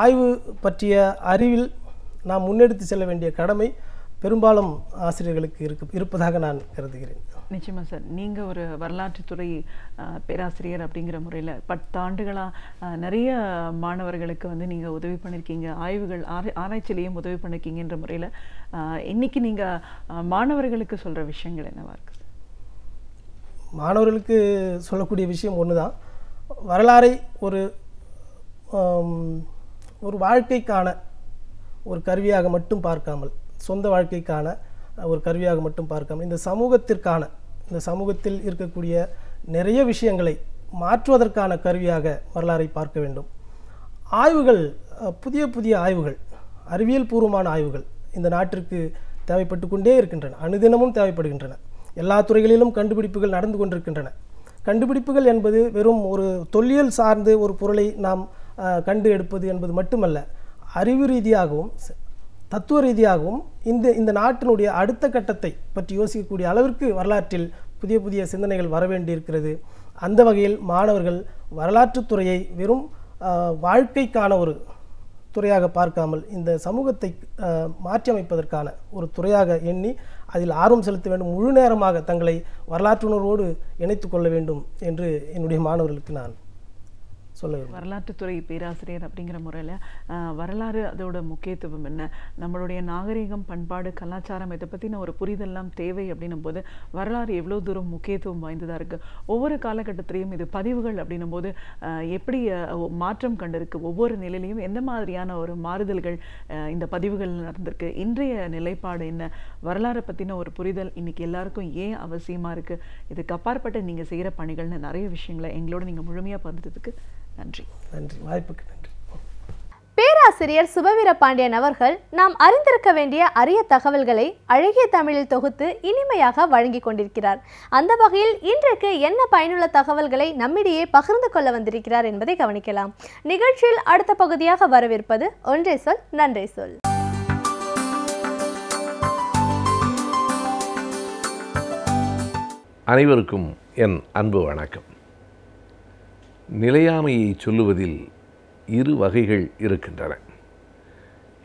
S5: ஆய்வு பற்றிய அறிவில் நாம் முன்னெடுத்து செல்ல வேண்டிய கடமை பெரும்பாலும் ஆசிரியர்களுக்கு இருக்கு இருப்பதாக நான் கருதுகிறேன்
S4: நிச்சயமாக சார் நீங்கள் ஒரு வரலாற்றுத்துறை பேராசிரியர் அப்படிங்கிற முறையில் பத்தாண்டுகளாக நிறைய மாணவர்களுக்கு வந்து நீங்கள் உதவி பண்ணியிருக்கீங்க ஆய்வுகள் ஆரை ஆராய்ச்சியிலையும் உதவி பண்ணியிருக்கீங்கன்ற முறையில் இன்றைக்கி நீங்கள் மாணவர்களுக்கு சொல்கிற விஷயங்கள் என்னவாக இருக்குது
S5: மாணவர்களுக்கு சொல்லக்கூடிய விஷயம் ஒன்று தான் வரலாறை ஒரு ஒரு வாழ்க்கைக்கான ஒரு கருவியாக மட்டும் பார்க்காமல் சொந்த வாழ்க்கைக்கான ஒரு கருவியாக மட்டும் பார்க்காமல் இந்த சமூகத்திற்கான இந்த சமூகத்தில் இருக்கக்கூடிய நிறைய விஷயங்களை மாற்றுவதற்கான கருவியாக வரலாறை பார்க்க வேண்டும் ஆய்வுகள் புதிய புதிய ஆய்வுகள் அறிவியல் பூர்வமான ஆய்வுகள் இந்த நாட்டிற்கு தேவைப்பட்டு கொண்டே இருக்கின்றன அனுதினமும் தேவைப்படுகின்றன எல்லா துறைகளிலும் கண்டுபிடிப்புகள் நடந்து கொண்டிருக்கின்றன கண்டுபிடிப்புகள் என்பது வெறும் ஒரு தொல்லியல் சார்ந்து ஒரு பொருளை நாம் கண்டு எடுப்பது என்பது மட்டுமல்ல அறிவு ரீதியாகவும் தத்துவ ரீதியாகவும் இந்த இந்த நாட்டினுடைய அடுத்த கட்டத்தை பற்றி யோசிக்கக்கூடிய அளவிற்கு வரலாற்றில் புதிய புதிய சிந்தனைகள் வர வேண்டியிருக்கிறது அந்த வகையில் மாணவர்கள் வரலாற்றுத்துறையை வெறும் வாழ்க்கைக்கான ஒரு துறையாக பார்க்காமல் இந்த சமூகத்தை மாற்றியமைப்பதற்கான ஒரு துறையாக எண்ணி அதில் ஆர்வம் செலுத்த வேண்டும் முழு நேரமாக தங்களை வரலாற்றுணர்வோடு இணைத்து கொள்ள வேண்டும் என்று என்னுடைய மாணவர்களுக்கு நான் சொல்ல
S4: வரலாற்றுத்துறை பேராசிரியர் அப்படிங்கிற முறையில் வரலாறு அதோட முக்கியத்துவம் என்ன நம்மளுடைய நாகரீகம் பண்பாடு கலாச்சாரம் இதை பற்றின ஒரு புரிதெல்லாம் தேவை அப்படின்னும் போது வரலாறு எவ்வளோ தூரம் முக்கியத்துவம் வாய்ந்ததாக இருக்குது ஒவ்வொரு காலகட்டத்திலையும் இது பதிவுகள் அப்படின்னும் போது எப்படி மாற்றம் கண்டிருக்கு ஒவ்வொரு நிலையிலையும் எந்த மாதிரியான ஒரு மாறுதல்கள் இந்த பதிவுகள் நடந்திருக்கு இன்றைய நிலைப்பாடு என்ன வரலாறை பற்றின ஒரு புரிதல் இன்னைக்கு எல்லாருக்கும் ஏன் அவசியமாக இருக்குது இதுக்கு அப்பாற்பட்ட நீங்கள் செய்கிற பணிகள்னு நிறைய விஷயங்களை எங்களோட நீங்கள் முழுமையாக பார்த்ததுக்கு நன்றி நன்றி வாய்ப்புக்கு நன்றி
S1: பேராசிரியர் சுபவீர பாண்டியன் அவர்கள் நாம் அறிந்திருக்க வேண்டிய அரிய தகவல்களை அழகிய தமிழில் தொகுத்து இனிமையாக வழங்கி கொண்டிருக்கிறார் அந்த வகையில் இன்றைக்கு என்ன பயனுள்ள தகவல்களை நம்மிடையே பகிர்ந்து கொள்ள வந்திருக்கிறார் என்பதை கவனிக்கலாம் நிகழ்ச்சியில் அடுத்த பகுதியாக வரவிருப்பது ஒன்றே சொல் நன்றே சொல்
S6: அனைவருக்கும் என் அன்பு வணக்கம் நிலையாமையை சொல்லுவதில் இரு வகைகள் இருக்கின்றன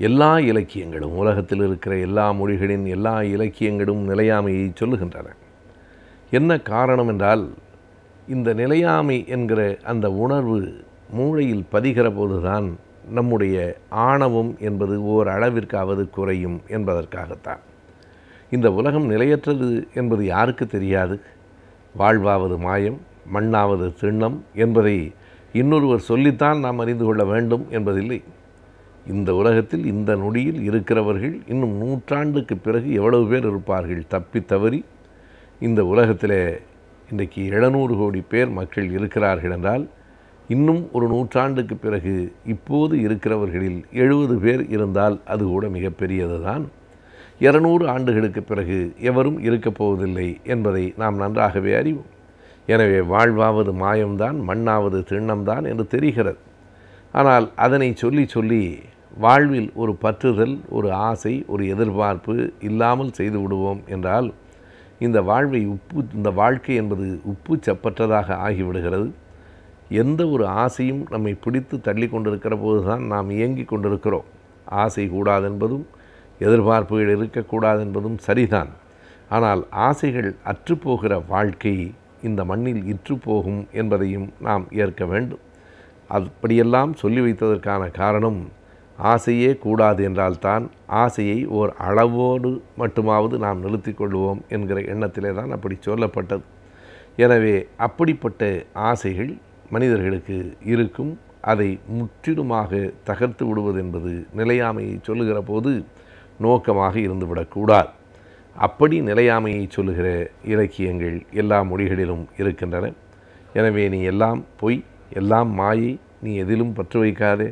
S6: எல்லா இலக்கியங்களும் உலகத்தில் இருக்கிற எல்லா மொழிகளின் எல்லா இலக்கியங்களும் நிலையாமையை சொல்லுகின்றன என்ன காரணம் என்றால் இந்த நிலையாமை என்கிற அந்த உணர்வு மூளையில் பதிகிற போதுதான் நம்முடைய ஆணவம் என்பது ஓர் அளவிற்காவது குறையும் என்பதற்காகத்தான் இந்த உலகம் நிலையற்றது என்பது யாருக்கு தெரியாது வாழ்வாவது மாயம் மண்ணாவது திண்ணம் என்பதை இன்னொருவர் சொல்லித்தான் நாம் அறிந்து கொள்ள வேண்டும் என்பதில்லை இந்த உலகத்தில் இந்த நொடியில் இருக்கிறவர்கள் இன்னும் நூற்றாண்டுக்கு பிறகு எவ்வளவு பேர் இருப்பார்கள் தப்பி தவறி இந்த உலகத்தில் இன்றைக்கு எழுநூறு கோடி பேர் மக்கள் இருக்கிறார்கள் என்றால் இன்னும் ஒரு நூற்றாண்டுக்கு பிறகு இப்போது இருக்கிறவர்களில் எழுபது பேர் இருந்தால் அது கூட மிகப்பெரியது தான் இருநூறு ஆண்டுகளுக்கு பிறகு எவரும் இருக்கப் போவதில்லை என்பதை நாம் நன்றாகவே அறிவோம் எனவே வாழ்வாவது மாயம்தான் மண்ணாவது திண்ணம்தான் என்று தெரிகிறது ஆனால் அதனை சொல்லி சொல்லி வாழ்வில் ஒரு பற்றுதல் ஒரு ஆசை ஒரு எதிர்பார்ப்பு இல்லாமல் செய்து விடுவோம் என்றால் இந்த வாழ்வை உப்பு இந்த வாழ்க்கை என்பது உப்பு சப்பற்றதாக ஆகிவிடுகிறது எந்த ஒரு ஆசையும் நம்மை பிடித்து தள்ளி கொண்டிருக்கிற போது தான் நாம் இயங்கி கொண்டிருக்கிறோம் ஆசை கூடாதென்பதும் எதிர்பார்ப்புகள் இருக்கக்கூடாதென்பதும் சரிதான் ஆனால் ஆசைகள் அற்றுப்போகிற வாழ்க்கை இந்த மண்ணில் இற்றுப்போகும் என்பதையும் நாம் ஏற்க வேண்டும் அப்படியெல்லாம் சொல்லி வைத்ததற்கான காரணம் ஆசையே கூடாது என்றால்தான் ஆசையை ஓர் அளவோடு மட்டுமாவது நாம் நிறுத்தி கொள்வோம் என்கிற எண்ணத்திலே தான் அப்படி சொல்லப்பட்டது எனவே அப்படிப்பட்ட ஆசைகள் மனிதர்களுக்கு இருக்கும் அதை முற்றிலுமாக தகர்த்து விடுவது என்பது நிலையாமையை சொல்லுகிற போது நோக்கமாக இருந்துவிடக்கூடாது அப்படி நிலையாமையை சொல்லுகிற இலக்கியங்கள் எல்லா மொழிகளிலும் இருக்கின்றன எனவே நீ எல்லாம் பொய் எல்லாம் மாயை நீ எதிலும் பற்று வைக்காதே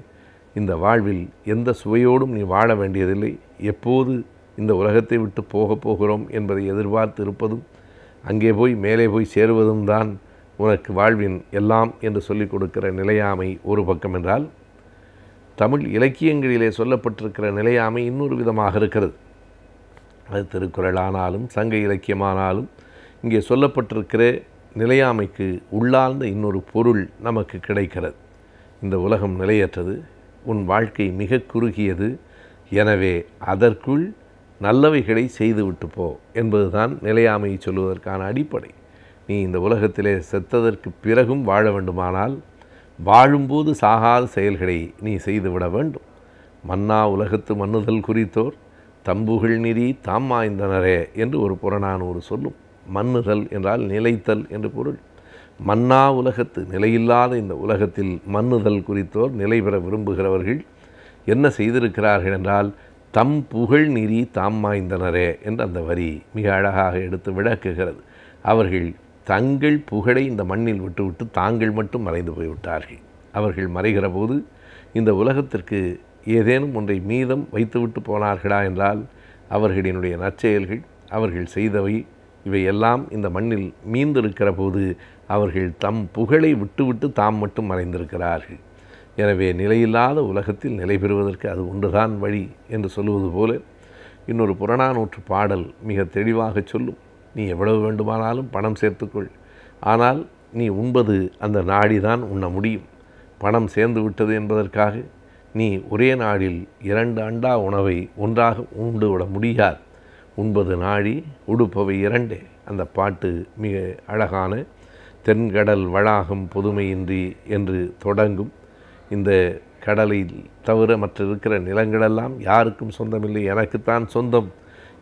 S6: இந்த வாழ்வில் எந்த சுவையோடும் நீ வாழ வேண்டியதில்லை எப்போது இந்த உலகத்தை விட்டு போகப் போகிறோம் என்பதை எதிர்பார்த்து இருப்பதும் அங்கே போய் மேலே போய் சேருவதும் தான் உனக்கு வாழ்வின் எல்லாம் என்று சொல்லிக் கொடுக்கிற நிலையாமை ஒரு பக்கம் என்றால் தமிழ் இலக்கியங்களிலே சொல்லப்பட்டிருக்கிற நிலையாமை இன்னொரு விதமாக இருக்கிறது அது திருக்குறள் ஆனாலும் சங்க இலக்கியமானாலும் இங்கே சொல்லப்பட்டிருக்கிற நிலையாமைக்கு உள்ளார்ந்த இன்னொரு பொருள் நமக்கு கிடைக்கிறது இந்த உலகம் நிலையற்றது உன் வாழ்க்கை மிக குறுகியது எனவே அதற்குள் நல்லவைகளை செய்துவிட்டு போ என்பதுதான் நிலையாமையை சொல்வதற்கான அடிப்படை நீ இந்த உலகத்திலே செத்ததற்கு பிறகும் வாழ வேண்டுமானால் வாழும்போது சாகாத செயல்களை நீ செய்துவிட வேண்டும் மன்னா உலகத்து மன்னுதல் குறித்தோர் தம்புகள் நிதி தாம் மாய்ந்தனரே என்று ஒரு புறநானூறு சொல்லும் மண்ணுதல் என்றால் நிலைத்தல் என்று பொருள் மன்னா உலகத்து நிலையில்லாத இந்த உலகத்தில் மண்ணுதல் குறித்தோர் நிலை பெற விரும்புகிறவர்கள் என்ன செய்திருக்கிறார்கள் என்றால் தம் புகழ் நிறி தாம் மாய்ந்தனரே என்று அந்த வரி மிக அழகாக எடுத்து விளக்குகிறது அவர்கள் தங்கள் புகழை இந்த மண்ணில் விட்டுவிட்டு தாங்கள் மட்டும் மறைந்து போய்விட்டார்கள் அவர்கள் மறைகிற போது இந்த உலகத்திற்கு ஏதேனும் ஒன்றை மீதம் வைத்துவிட்டு போனார்களா என்றால் அவர்களினுடைய நற்செயல்கள் அவர்கள் செய்தவை இவையெல்லாம் இந்த மண்ணில் மீந்திருக்கிற போது அவர்கள் தம் புகழை விட்டுவிட்டு தாம் மட்டும் மறைந்திருக்கிறார்கள் எனவே நிலையில்லாத உலகத்தில் நிலை பெறுவதற்கு அது ஒன்றுதான் வழி என்று சொல்லுவது போல இன்னொரு புறநானூற்று பாடல் மிக தெளிவாக சொல்லும் நீ எவ்வளவு வேண்டுமானாலும் பணம் சேர்த்துக்கொள் ஆனால் நீ உண்பது அந்த நாடிதான் உண்ண முடியும் பணம் சேர்ந்து விட்டது என்பதற்காக நீ ஒரே நாளில் இரண்டு அண்டா உணவை ஒன்றாக உண்டு விட முடியாது உண்பது நாழி உடுப்பவை இரண்டு அந்த பாட்டு மிக அழகான தென்கடல் வளாகம் புதுமையின்றி என்று தொடங்கும் இந்த கடலை தவிர மற்ற இருக்கிற நிலங்களெல்லாம் யாருக்கும் சொந்தமில்லை எனக்குத்தான் சொந்தம்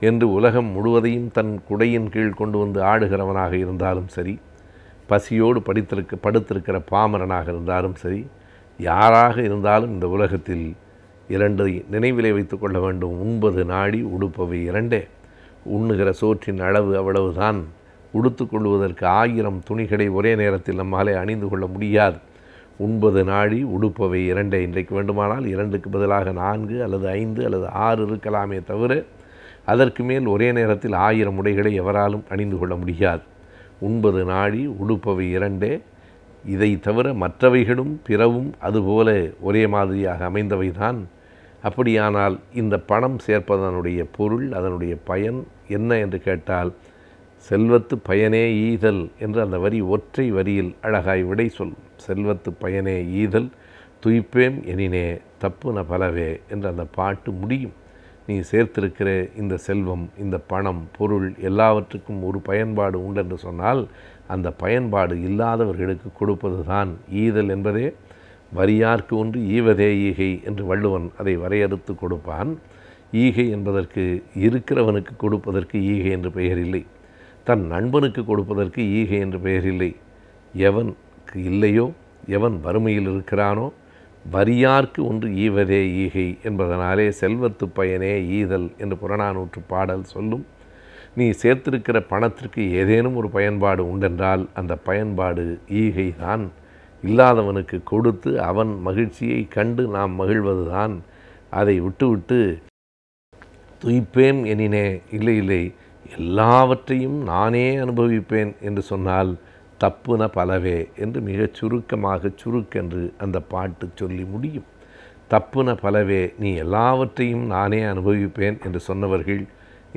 S6: என்று உலகம் முழுவதையும் தன் குடையின் கீழ் கொண்டு வந்து ஆடுகிறவனாக இருந்தாலும் சரி பசியோடு படித்திருக்க படுத்திருக்கிற பாமரனாக இருந்தாலும் சரி யாராக இருந்தாலும் இந்த உலகத்தில் இரண்டு நினைவிலே வைத்துக்கொள்ள கொள்ள வேண்டும் உண்பது நாடி உடுப்பவை இரண்டே உண்ணுகிற சோற்றின் அளவு அவ்வளவுதான் உடுத்து கொள்வதற்கு ஆயிரம் துணிகளை ஒரே நேரத்தில் நம்மாலே அணிந்து கொள்ள முடியாது உண்பது நாடி உடுப்பவை இரண்டே இன்றைக்கு வேண்டுமானால் இரண்டுக்கு பதிலாக நான்கு அல்லது ஐந்து அல்லது ஆறு இருக்கலாமே தவிர அதற்கு மேல் ஒரே நேரத்தில் ஆயிரம் உடைகளை எவராலும் அணிந்து கொள்ள முடியாது உண்பது நாடி உடுப்பவை இரண்டே இதை தவிர மற்றவைகளும் பிறவும் அதுபோல ஒரே மாதிரியாக அமைந்தவைதான் அப்படியானால் இந்த பணம் சேர்ப்பதனுடைய பொருள் அதனுடைய பயன் என்ன என்று கேட்டால் செல்வத்து பயனே ஈதல் என்று அந்த வரி ஒற்றை வரியில் அழகாய் விடை சொல் செல்வத்து பயனே ஈதல் துய்ப்பேம் எனினே தப்புன பலவே என்று அந்த பாட்டு முடியும் நீ சேர்த்திருக்கிற இந்த செல்வம் இந்த பணம் பொருள் எல்லாவற்றுக்கும் ஒரு பயன்பாடு உண்டென்று சொன்னால் அந்த பயன்பாடு இல்லாதவர்களுக்கு கொடுப்பது தான் ஈதல் என்பதே வரியார்க்கு ஒன்று ஈவதே ஈகை என்று வள்ளுவன் அதை வரையறுத்து கொடுப்பான் ஈகை என்பதற்கு இருக்கிறவனுக்கு கொடுப்பதற்கு ஈகை என்று பெயர் இல்லை தன் நண்பனுக்கு கொடுப்பதற்கு ஈகை என்று பெயர் இல்லை எவனுக்கு இல்லையோ எவன் வறுமையில் இருக்கிறானோ வரியார்க்கு ஒன்று ஈவதே ஈகை என்பதனாலே செல்வத்து பயனே ஈதல் என்று புறநானூற்று பாடல் சொல்லும் நீ சேர்த்திருக்கிற பணத்திற்கு ஏதேனும் ஒரு பயன்பாடு உண்டென்றால் அந்த பயன்பாடு ஈகை தான் இல்லாதவனுக்கு கொடுத்து அவன் மகிழ்ச்சியை கண்டு நாம் மகிழ்வதுதான் அதை விட்டுவிட்டு துய்ப்பேன் எனினே இல்லை இல்லை எல்லாவற்றையும் நானே அனுபவிப்பேன் என்று சொன்னால் தப்புன பலவே என்று மிகச் சுருக்கமாக சுருக்கென்று அந்த பாட்டு சொல்லி முடியும் தப்புன பலவே நீ எல்லாவற்றையும் நானே அனுபவிப்பேன் என்று சொன்னவர்கள்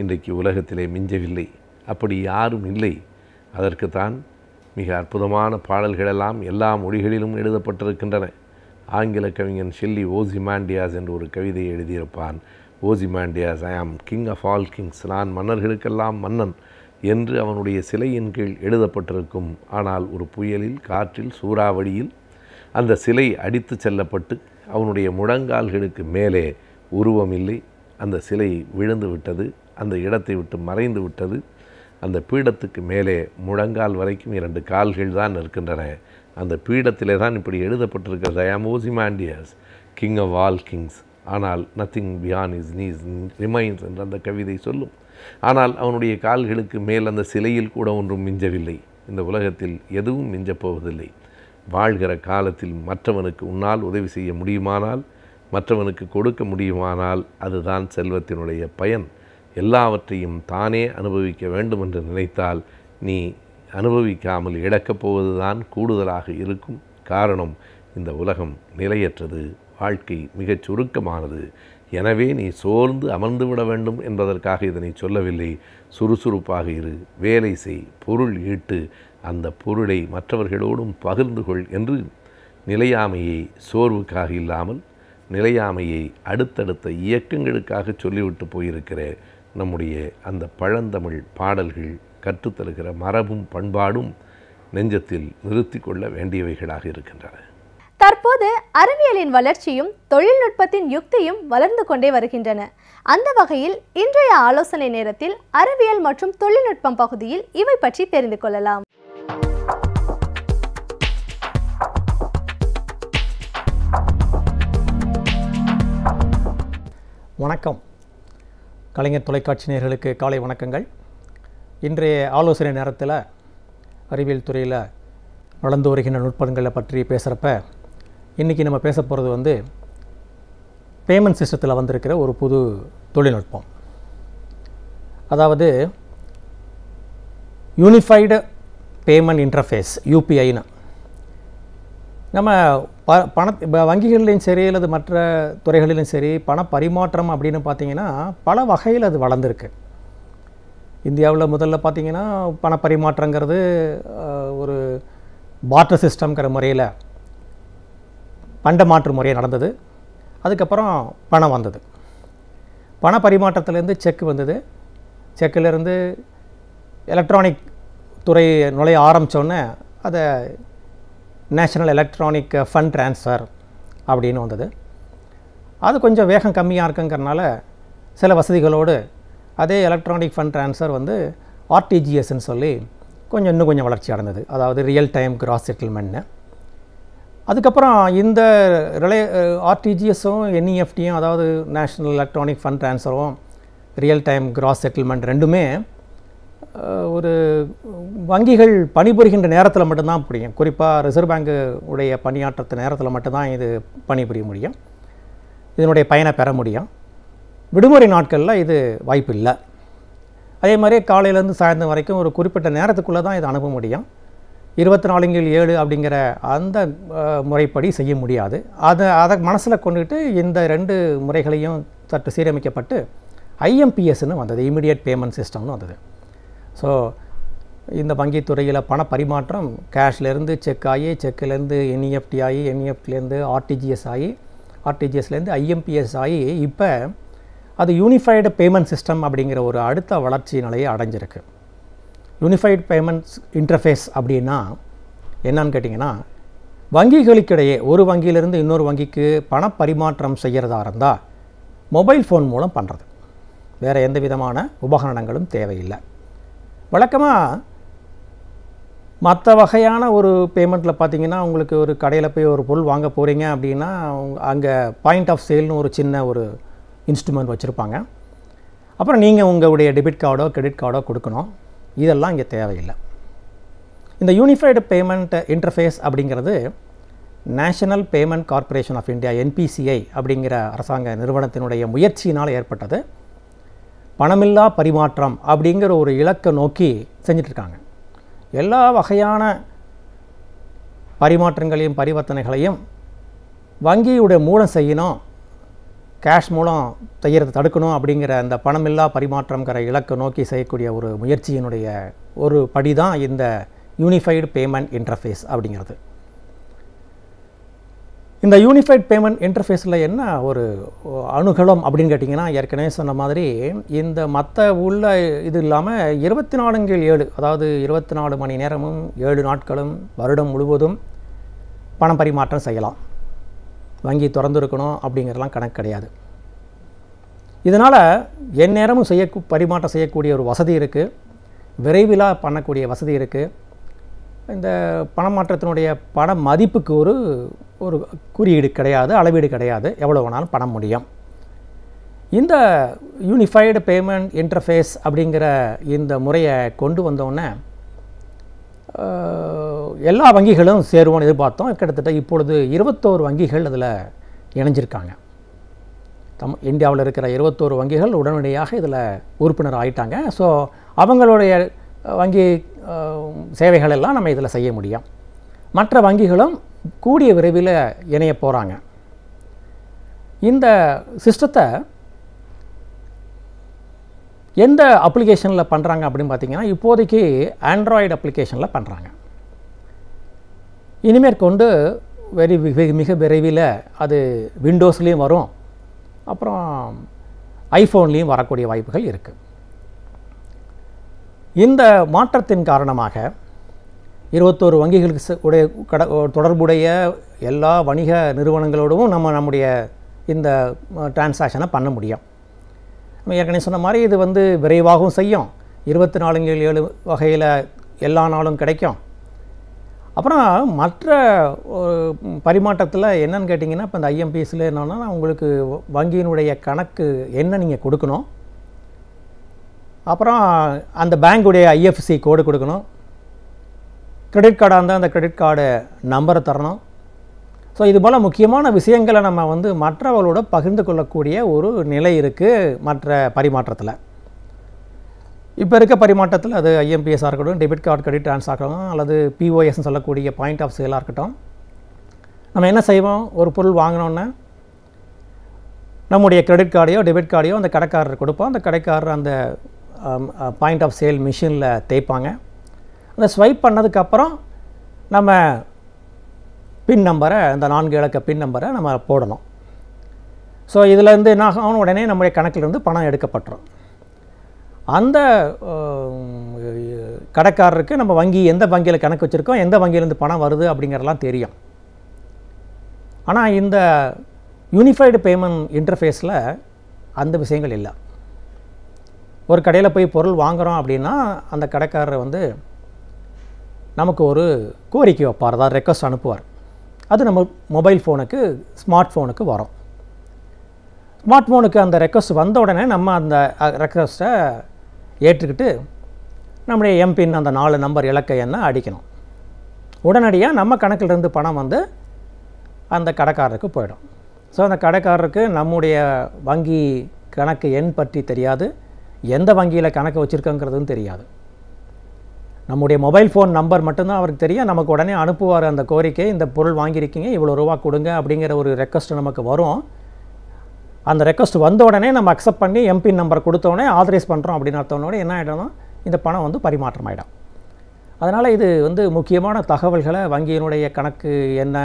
S6: இன்றைக்கு உலகத்திலே மிஞ்சவில்லை அப்படி யாரும் இல்லை அதற்குத்தான் மிக அற்புதமான பாடல்களெல்லாம் எல்லா மொழிகளிலும் எழுதப்பட்டிருக்கின்றன ஆங்கில கவிஞன் ஷெல்லி ஓசிமாண்டியாஸ் என்று ஒரு கவிதையை எழுதியிருப்பான் ஓசிமாண்டியாஸ் ஐ ஆம் கிங் ஆஃப் ஆல் கிங்ஸ் நான் மன்னர்களுக்கெல்லாம் மன்னன் என்று அவனுடைய சிலையின் கீழ் எழுதப்பட்டிருக்கும் ஆனால் ஒரு புயலில் காற்றில் சூறாவளியில் அந்த சிலை அடித்து செல்லப்பட்டு அவனுடைய முழங்கால்களுக்கு மேலே உருவமில்லை அந்த சிலை விழுந்து விட்டது அந்த இடத்தை விட்டு மறைந்து விட்டது அந்த பீடத்துக்கு மேலே முழங்கால் வரைக்கும் இரண்டு கால்கள் தான் இருக்கின்றன அந்த பீடத்திலே தான் இப்படி எழுதப்பட்டிருக்கிறது I am Ozymandias king of all kings ஆனால் நத்திங் பியான் இஸ் நீஸ் ரிமைன்ஸ் என்று அந்த கவிதை சொல்லும் ஆனால் அவனுடைய கால்களுக்கு மேல் அந்த சிலையில் கூட ஒன்றும் மிஞ்சவில்லை இந்த உலகத்தில் எதுவும் மிஞ்சப் போவதில்லை வாழ்கிற காலத்தில் மற்றவனுக்கு உன்னால் உதவி செய்ய முடியுமானால் மற்றவனுக்கு கொடுக்க முடியுமானால் அதுதான் செல்வத்தினுடைய பயன் எல்லாவற்றையும் தானே அனுபவிக்க வேண்டும் என்று நினைத்தால் நீ அனுபவிக்காமல் இழக்கப் போவதுதான் கூடுதலாக இருக்கும் காரணம் இந்த உலகம் நிலையற்றது வாழ்க்கை மிகச் சுருக்கமானது எனவே நீ சோர்ந்து அமர்ந்து விட வேண்டும் என்பதற்காக இதனை சொல்லவில்லை சுறுசுறுப்பாக இரு வேலை செய் பொருள் ஈட்டு அந்த பொருளை மற்றவர்களோடும் பகிர்ந்து கொள் என்று நிலையாமையை சோர்வுக்காக இல்லாமல் நிலையாமையை அடுத்தடுத்த இயக்கங்களுக்காக சொல்லிவிட்டு போயிருக்கிறேன் நம்முடைய அந்த பழந்தமிழ் பாடல்கள் கற்றுத்தருகிற மரபும் பண்பாடும் நெஞ்சத்தில் நிறுத்தி கொள்ள வேண்டியவைகளாக இருக்கின்றன
S1: தற்போது அறிவியலின் வளர்ச்சியும் தொழில்நுட்பத்தின் யுக்தியும் வளர்ந்து கொண்டே வருகின்றன அந்த வகையில் இன்றைய ஆலோசனை நேரத்தில் அறிவியல் மற்றும் தொழில்நுட்பம் பகுதியில் இவை பற்றி தெரிந்து கொள்ளலாம்
S7: வணக்கம் கலைஞர் தொலைக்காட்சி நேர்களுக்கு காலை வணக்கங்கள் இன்றைய ஆலோசனை நேரத்தில் அறிவியல் துறையில் வளர்ந்து வருகின்ற நுட்பங்களை பற்றி பேசுகிறப்ப இன்றைக்கி நம்ம பேச போகிறது வந்து பேமெண்ட் சிஸ்டத்தில் வந்திருக்கிற ஒரு புது தொழில்நுட்பம் அதாவது யூனிஃபைடு பேமெண்ட் இன்டர்ஃபேஸ் யூபிஐன்னு நம்ம ப பண வங்கிகள்லையும் சரி அல்லது மற்ற துறைகளிலும் சரி பண பரிமாற்றம் அப்படின்னு பார்த்தீங்கன்னா பல வகையில் அது வளர்ந்துருக்கு இந்தியாவில் முதல்ல பார்த்தீங்கன்னா பண பரிமாற்றங்கிறது ஒரு பாட்டர் சிஸ்டம்ங்கிற முறையில் பண்ட மாற்று முறை நடந்தது அதுக்கப்புறம் பணம் வந்தது பண பரிமாற்றத்துலேருந்து செக் வந்தது செக்கிலேருந்து எலக்ட்ரானிக் துறை நுழைய ஆரம்பித்தோடனே அதை நேஷ்னல் எலக்ட்ரானிக் ஃபண்ட் ட்ரான்ஸ்ஃபர் அப்படின்னு வந்தது அது கொஞ்சம் வேகம் கம்மியாக இருக்குங்கிறனால சில வசதிகளோடு அதே எலக்ட்ரானிக் ஃபண்ட் ட்ரான்ஸ்ஃபர் வந்து ஆர்டிஜிஎஸ்ன்னு சொல்லி கொஞ்சம் இன்னும் கொஞ்சம் வளர்ச்சி அடைந்தது அதாவது ரியல் டைம் கிராஸ் செட்டில்மெண்ட்னு அதுக்கப்புறம் இந்த ரிலே ஆர்டிஜிஎஸும் என்இஎஃப்டியும் e அதாவது நேஷ்னல் எலக்ட்ரானிக் ஃபண்ட் ட்ரான்ஸ்ஃபரும் ரியல் டைம் கிராஸ் செட்டில்மெண்ட் ரெண்டுமே ஒரு வங்கிகள் பணிபுரிகின்ற நேரத்தில் மட்டும்தான் புரியும் குறிப்பாக ரிசர்வ் பேங்கு உடைய பணியாற்றத்து நேரத்தில் மட்டும்தான் இது பணிபுரிய முடியும் இதனுடைய பயனை பெற முடியும் விடுமுறை நாட்களில் இது வாய்ப்பு இல்லை அதே மாதிரி காலையிலேருந்து சாயந்தரம் வரைக்கும் ஒரு குறிப்பிட்ட நேரத்துக்குள்ளே தான் இதை அனுப்ப முடியும் இருபத்தி நாலுங்கில் ஏழு அப்படிங்கிற அந்த முறைப்படி செய்ய முடியாது அதை அதை மனசில் கொண்டுகிட்டு இந்த ரெண்டு முறைகளையும் சற்று சீரமைக்கப்பட்டு ஐஎம்பிஎஸ்ன்னு வந்தது இமீடியட் பேமெண்ட் சிஸ்டம்னு வந்தது ஸோ இந்த வங்கித்துறையில் பண பரிமாற்றம் கேஷ்லேருந்து செக் ஆகி செக்கிலேருந்து என்இஎஃப்டி e ஆகி என்இஎஃப்டிலேருந்து e ஆர்டிஜிஎஸ் ஆகி ஆர்டிஜிஎஸ்லேருந்து ஐஎம்பிஎஸ் ஆகி இப்போ அது யூனிஃபைடு பேமெண்ட் சிஸ்டம் அப்படிங்கிற ஒரு அடுத்த வளர்ச்சி நிலையை அடைஞ்சிருக்கு யூனிஃபைடு பேமெண்ட்ஸ் இன்டர்ஃபேஸ் அப்படின்னா என்னன்னு கேட்டிங்கன்னா வங்கிகளுக்கிடையே ஒரு வங்கியிலிருந்து இன்னொரு வங்கிக்கு பண பரிமாற்றம் செய்கிறதா இருந்தால் மொபைல் ஃபோன் மூலம் பண்ணுறது வேறு எந்த விதமான உபகரணங்களும் தேவையில்லை வழக்கமாக மற்ற வகையான ஒரு பேமெண்ட்டில் பார்த்தீங்கன்னா உங்களுக்கு ஒரு கடையில் போய் ஒரு பொருள் வாங்க போகிறீங்க அப்படின்னா அங்கே பாயிண்ட் ஆஃப் சேல்னு ஒரு சின்ன ஒரு இன்ஸ்ட்ருமெண்ட் வச்சுருப்பாங்க அப்புறம் நீங்கள் உங்களுடைய டெபிட் கார்டோ கிரெடிட் கார்டோ கொடுக்கணும் இதெல்லாம் இங்கே தேவையில்லை இந்த யூனிஃபைடு பேமெண்ட் இன்டர்ஃபேஸ் அப்படிங்கிறது national payment corporation of India NPCI அப்படிங்கிற அரசாங்க நிறுவனத்தினுடைய முயற்சியினால் ஏற்பட்டது பணமில்லா பரிமாற்றம் அப்படிங்கிற ஒரு இலக்கை நோக்கி செஞ்சிட்ருக்காங்க எல்லா வகையான பரிமாற்றங்களையும் பரிவர்த்தனைகளையும் வங்கியுடைய மூலம் செய்யணும் கேஷ் மூலம் செய்கிறத தடுக்கணும் அப்படிங்கிற அந்த பணமில்லா பரிமாற்றங்கிற இலக்கை நோக்கி செய்யக்கூடிய ஒரு முயற்சியினுடைய ஒரு படி தான் இந்த யூனிஃபைடு பேமெண்ட் இன்டர்ஃபேஸ் அப்படிங்கிறது இந்த யூனிஃபைட் பேமெண்ட் இன்டர்ஃபேஸில் என்ன ஒரு அணுகலம் அப்படின்னு கேட்டிங்கன்னா ஏற்கனவே சொன்ன மாதிரி இந்த மற்ற உள்ள இது இல்லாமல் இருபத்தி நாலுங்கள் ஏழு அதாவது இருபத்தி நாலு மணி நேரமும் ஏழு நாட்களும் வருடம் முழுவதும் பணம் பரிமாற்றம் செய்யலாம் வங்கி திறந்துருக்கணும் அப்படிங்கிறலாம் கணக்கு கிடையாது இதனால் எந்நேரமும் செய்ய பரிமாற்றம் செய்யக்கூடிய ஒரு வசதி இருக்குது விரைவில் பண்ணக்கூடிய வசதி இருக்குது இந்த பணமாற்றத்தினுடைய பண மதிப்புக்கு ஒரு ஒரு குறியீடு கிடையாது அளவீடு கிடையாது எவ்வளோ வேணாலும் பண முடியும் இந்த யூனிஃபைடு பேமெண்ட் இன்டர்ஃபேஸ் அப்படிங்கிற இந்த முறையை கொண்டு வந்தோடனே எல்லா வங்கிகளும் சேருவோம்னு எதிர்பார்த்தோம் கிட்டத்தட்ட இப்பொழுது இருபத்தோரு வங்கிகள் அதில் இணைஞ்சிருக்காங்க தம் இந்தியாவில் இருக்கிற இருபத்தோரு வங்கிகள் உடனடியாக இதில் உறுப்பினர் ஆகிட்டாங்க ஸோ அவங்களுடைய வங்கி சேவைகள் எல்லாம் நம்ம இதில் செய்ய முடியும் மற்ற வங்கிகளும் கூடிய விரைவில் இணைய போகிறாங்க இந்த சிஸ்டத்தை எந்த அப்ளிகேஷனில் பண்ணுறாங்க அப்படின்னு பார்த்தீங்கன்னா இப்போதைக்கு ஆண்ட்ராய்டு அப்ளிகேஷனில் பண்ணுறாங்க இனிமேல் கொண்டு வெரி மிக விரைவில் அது விண்டோஸ்லேயும் வரும் அப்புறம் ஐஃபோன்லேயும் வரக்கூடிய வாய்ப்புகள் இருக்குது இந்த மாற்றத்தின் காரணமாக இருபத்தோரு வங்கிகளுக்கு உடைய கட தொடர்புடைய எல்லா வணிக நிறுவனங்களோடவும் நம்ம நம்முடைய இந்த டிரான்சாக்ஷனை பண்ண முடியும் நம்ம ஏற்கனவே சொன்ன மாதிரி இது வந்து விரைவாகவும் செய்யும் இருபத்தி நாலுங்க ஏழு வகையில் எல்லா நாளும் கிடைக்கும் அப்புறம் மற்ற பரிமாற்றத்தில் என்னென்னு கேட்டிங்கன்னா இப்போ இந்த ஐஎம்பிஎஸ்சில் என்னென்னா உங்களுக்கு வங்கியினுடைய கணக்கு என்ன நீங்கள் கொடுக்கணும் அப்புறம் அந்த பேங்க்குடைய ஐஎஃப்சி கோடு கொடுக்கணும் க்ரெடிட் கார்டாக இருந்தால் அந்த கிரெடிட் கார்டு நம்பரை தரணும் ஸோ இது போல் முக்கியமான விஷயங்களை நம்ம வந்து மற்றவர்களோட பகிர்ந்து கொள்ளக்கூடிய ஒரு நிலை இருக்குது மற்ற பரிமாற்றத்தில் இப்போ இருக்க பரிமாற்றத்தில் அது ஐஎம்பிஎஸ்ஸாக இருக்கட்டும் டெபிட் கார்டு கிரெடிட் ட்ரான்ஸ் ஆகட்டும் அல்லது பிஓஎஸ்ன்னு சொல்லக்கூடிய பாயிண்ட் ஆஃப் சேலாக இருக்கட்டும் நம்ம என்ன செய்வோம் ஒரு பொருள் வாங்கினோன்னே நம்முடைய க்ரெடிட் கார்டையோ டெபிட் கார்டையோ அந்த கடைக்காரர் கொடுப்போம் அந்த கடைக்காரர் அந்த பாயிண்ட் ஆஃப் சேல் மிஷினில் தேய்ப்பாங்க அந்த ஸ்வைப் பண்ணதுக்கப்புறம் நம்ம பின் நம்பரை அந்த நான்கு இலக்க பின் நம்பரை நம்ம போடணும் ஸோ இதிலேருந்து என்ன உடனே நம்முடைய கணக்கிலிருந்து பணம் எடுக்கப்பட்டுரும் அந்த கடைக்காரருக்கு நம்ம வங்கி எந்த வங்கியில் கணக்கு வச்சுருக்கோம் எந்த வங்கியிலேருந்து பணம் வருது அப்படிங்கிறலாம் தெரியும் ஆனால் இந்த யூனிஃபைடு பேமெண்ட் இன்டர்ஃபேஸில் அந்த விஷயங்கள் இல்லை ஒரு கடையில் போய் பொருள் வாங்குகிறோம் அப்படின்னா அந்த கடைக்காரர் வந்து நமக்கு ஒரு கோரிக்கை வைப்பார் அதாவது ரெக்வஸ்ட் அனுப்புவார் அது நம்ம மொபைல் ஃபோனுக்கு ஸ்மார்ட் ஃபோனுக்கு வரும் ஸ்மார்ட் ஃபோனுக்கு அந்த ரெக்வஸ்ட் வந்த உடனே நம்ம அந்த ரெக்வஸ்ட்டை ஏற்றுக்கிட்டு நம்முடைய எம்பின் அந்த நாலு நம்பர் இலக்கை எண்ணை அடிக்கணும் உடனடியாக நம்ம கணக்கிலிருந்து பணம் வந்து அந்த கடைக்காரருக்கு போயிடும் ஸோ அந்த கடைக்காரருக்கு நம்முடைய வங்கி கணக்கு எண் பற்றி தெரியாது எந்த வங்கியில் கணக்கு வச்சுருக்கோங்கிறதும் தெரியாது நம்முடைய மொபைல் ஃபோன் நம்பர் மட்டும்தான் அவருக்கு தெரியும் நமக்கு உடனே அனுப்புவார் அந்த கோரிக்கை இந்த பொருள் வாங்கியிருக்கீங்க இவ்வளோ ரூபா கொடுங்க அப்படிங்கிற ஒரு ரெக்வஸ்ட் நமக்கு வரும் அந்த ரெக்வஸ்ட் வந்த உடனே நம்ம அக்செப்ட் பண்ணி எம்பின் நம்பர் கொடுத்தோடனே ஆதரைஸ் பண்ணுறோம் அப்படின்னு அர்த்தவனோட என்ன ஆகிடும்னா இந்த பணம் வந்து பரிமாற்றம் ஆகிடும் அதனால் இது வந்து முக்கியமான தகவல்களை வங்கியினுடைய கணக்கு என்ன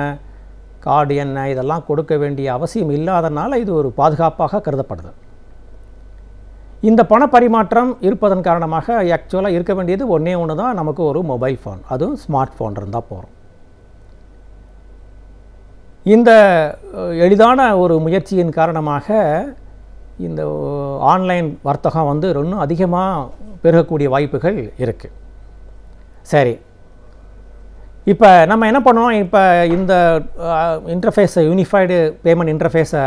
S7: கார்டு என்ன இதெல்லாம் கொடுக்க வேண்டிய அவசியம் இல்லாதனால இது ஒரு பாதுகாப்பாக கருதப்படுது இந்த பண பரிமாற்றம் இருப்பதன் காரணமாக ஆக்சுவலாக இருக்க வேண்டியது ஒன்றே ஒன்று தான் நமக்கு ஒரு மொபைல் ஃபோன் அதுவும் ஸ்மார்ட் ஃபோன் இருந்தால் போகிறோம் இந்த எளிதான ஒரு முயற்சியின் காரணமாக இந்த ஆன்லைன் வர்த்தகம் வந்து இன்னும் அதிகமாக பெருகக்கூடிய வாய்ப்புகள் இருக்குது சரி இப்போ நம்ம என்ன பண்ணோம் இப்போ இந்த இன்டர்ஃபேஸை யூனிஃபைடு பேமெண்ட் இன்டர்ஃபேஸை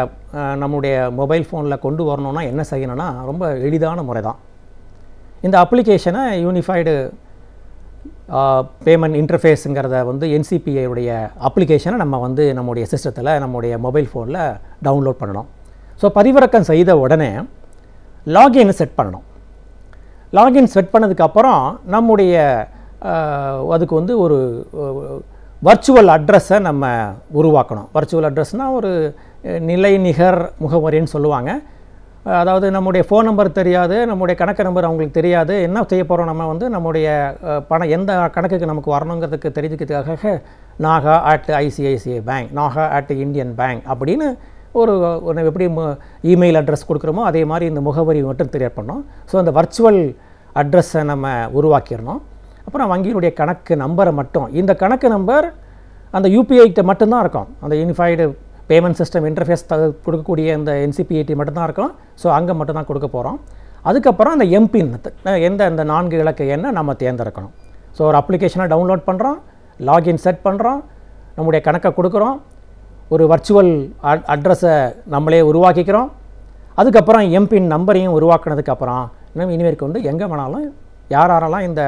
S7: நம்முடைய மொபைல் ஃபோனில் கொண்டு வரணும்னா என்ன செய்யணும்னா ரொம்ப எளிதான முறை தான் இந்த அப்ளிகேஷனை யூனிஃபைடு பேமெண்ட் இன்டர்ஃபேஸுங்கிறத வந்து என்சிபிஐடைய அப்ளிகேஷனை நம்ம வந்து நம்முடைய சிஸ்டத்தில் நம்முடைய மொபைல் ஃபோனில் டவுன்லோட் பண்ணணும் ஸோ பதிவிறக்கம் செய்த உடனே லாகின் செட் பண்ணணும் லாகின் செட் பண்ணதுக்கப்புறம் நம்முடைய அதுக்கு வந்து ஒரு வர்ச்சுவல் அட்ரஸை நம்ம உருவாக்கணும் வர்ச்சுவல் அட்ரஸ்னால் ஒரு நிலை நிகர் முகவரின்னு சொல்லுவாங்க அதாவது நம்முடைய ஃபோன் நம்பர் தெரியாது நம்முடைய கணக்கு நம்பர் அவங்களுக்கு தெரியாது என்ன செய்ய போகிறோம் நம்ம வந்து நம்முடைய பணம் எந்த கணக்குக்கு நமக்கு வரணுங்கிறதுக்கு தெரிஞ்சுக்கிறதுக்காக Naga at ICICI bank Naga at Indian bank அப்படின்னு ஒரு எப்படி இமெயில் அட்ரஸ் கொடுக்குறோமோ அதே மாதிரி இந்த முகவரி மட்டும் தெரியப்படணும் ஸோ அந்த வர்ச்சுவல் அட்ரஸை நம்ம உருவாக்கிடணும் அப்புறம் வங்கியினுடைய கணக்கு நம்பரை மட்டும் இந்த கணக்கு நம்பர் அந்த யூபிஐக்கிட்ட மட்டும்தான் இருக்கும் அந்த யூனிஃபைடு பேமெண்ட் சிஸ்டம் இன்டர்ஃபேஸ் த கொடுக்கக்கூடிய இந்த என்சிபிஐடி மட்டும்தான் இருக்கும் ஸோ அங்கே மட்டும்தான் கொடுக்க போகிறோம் அதுக்கப்புறம் அந்த எம்பின் எந்த அந்த நான்கு இலக்கு எண்ணை நம்ம தேர்ந்தெடுக்கணும் ஸோ ஒரு அப்ளிகேஷனை டவுன்லோட் பண்ணுறோம் லாகின் செட் பண்ணுறோம் நம்முடைய கணக்கை கொடுக்குறோம் ஒரு வர்ச்சுவல் அட் அட்ரஸை நம்மளே உருவாக்கிக்கிறோம் அதுக்கப்புறம் எம்பின் நம்பரையும் உருவாக்கினதுக்கப்புறம் நம்ம இனிமேற்கு வந்து எங்கே வேணாலும் யார் யாரெல்லாம் இந்த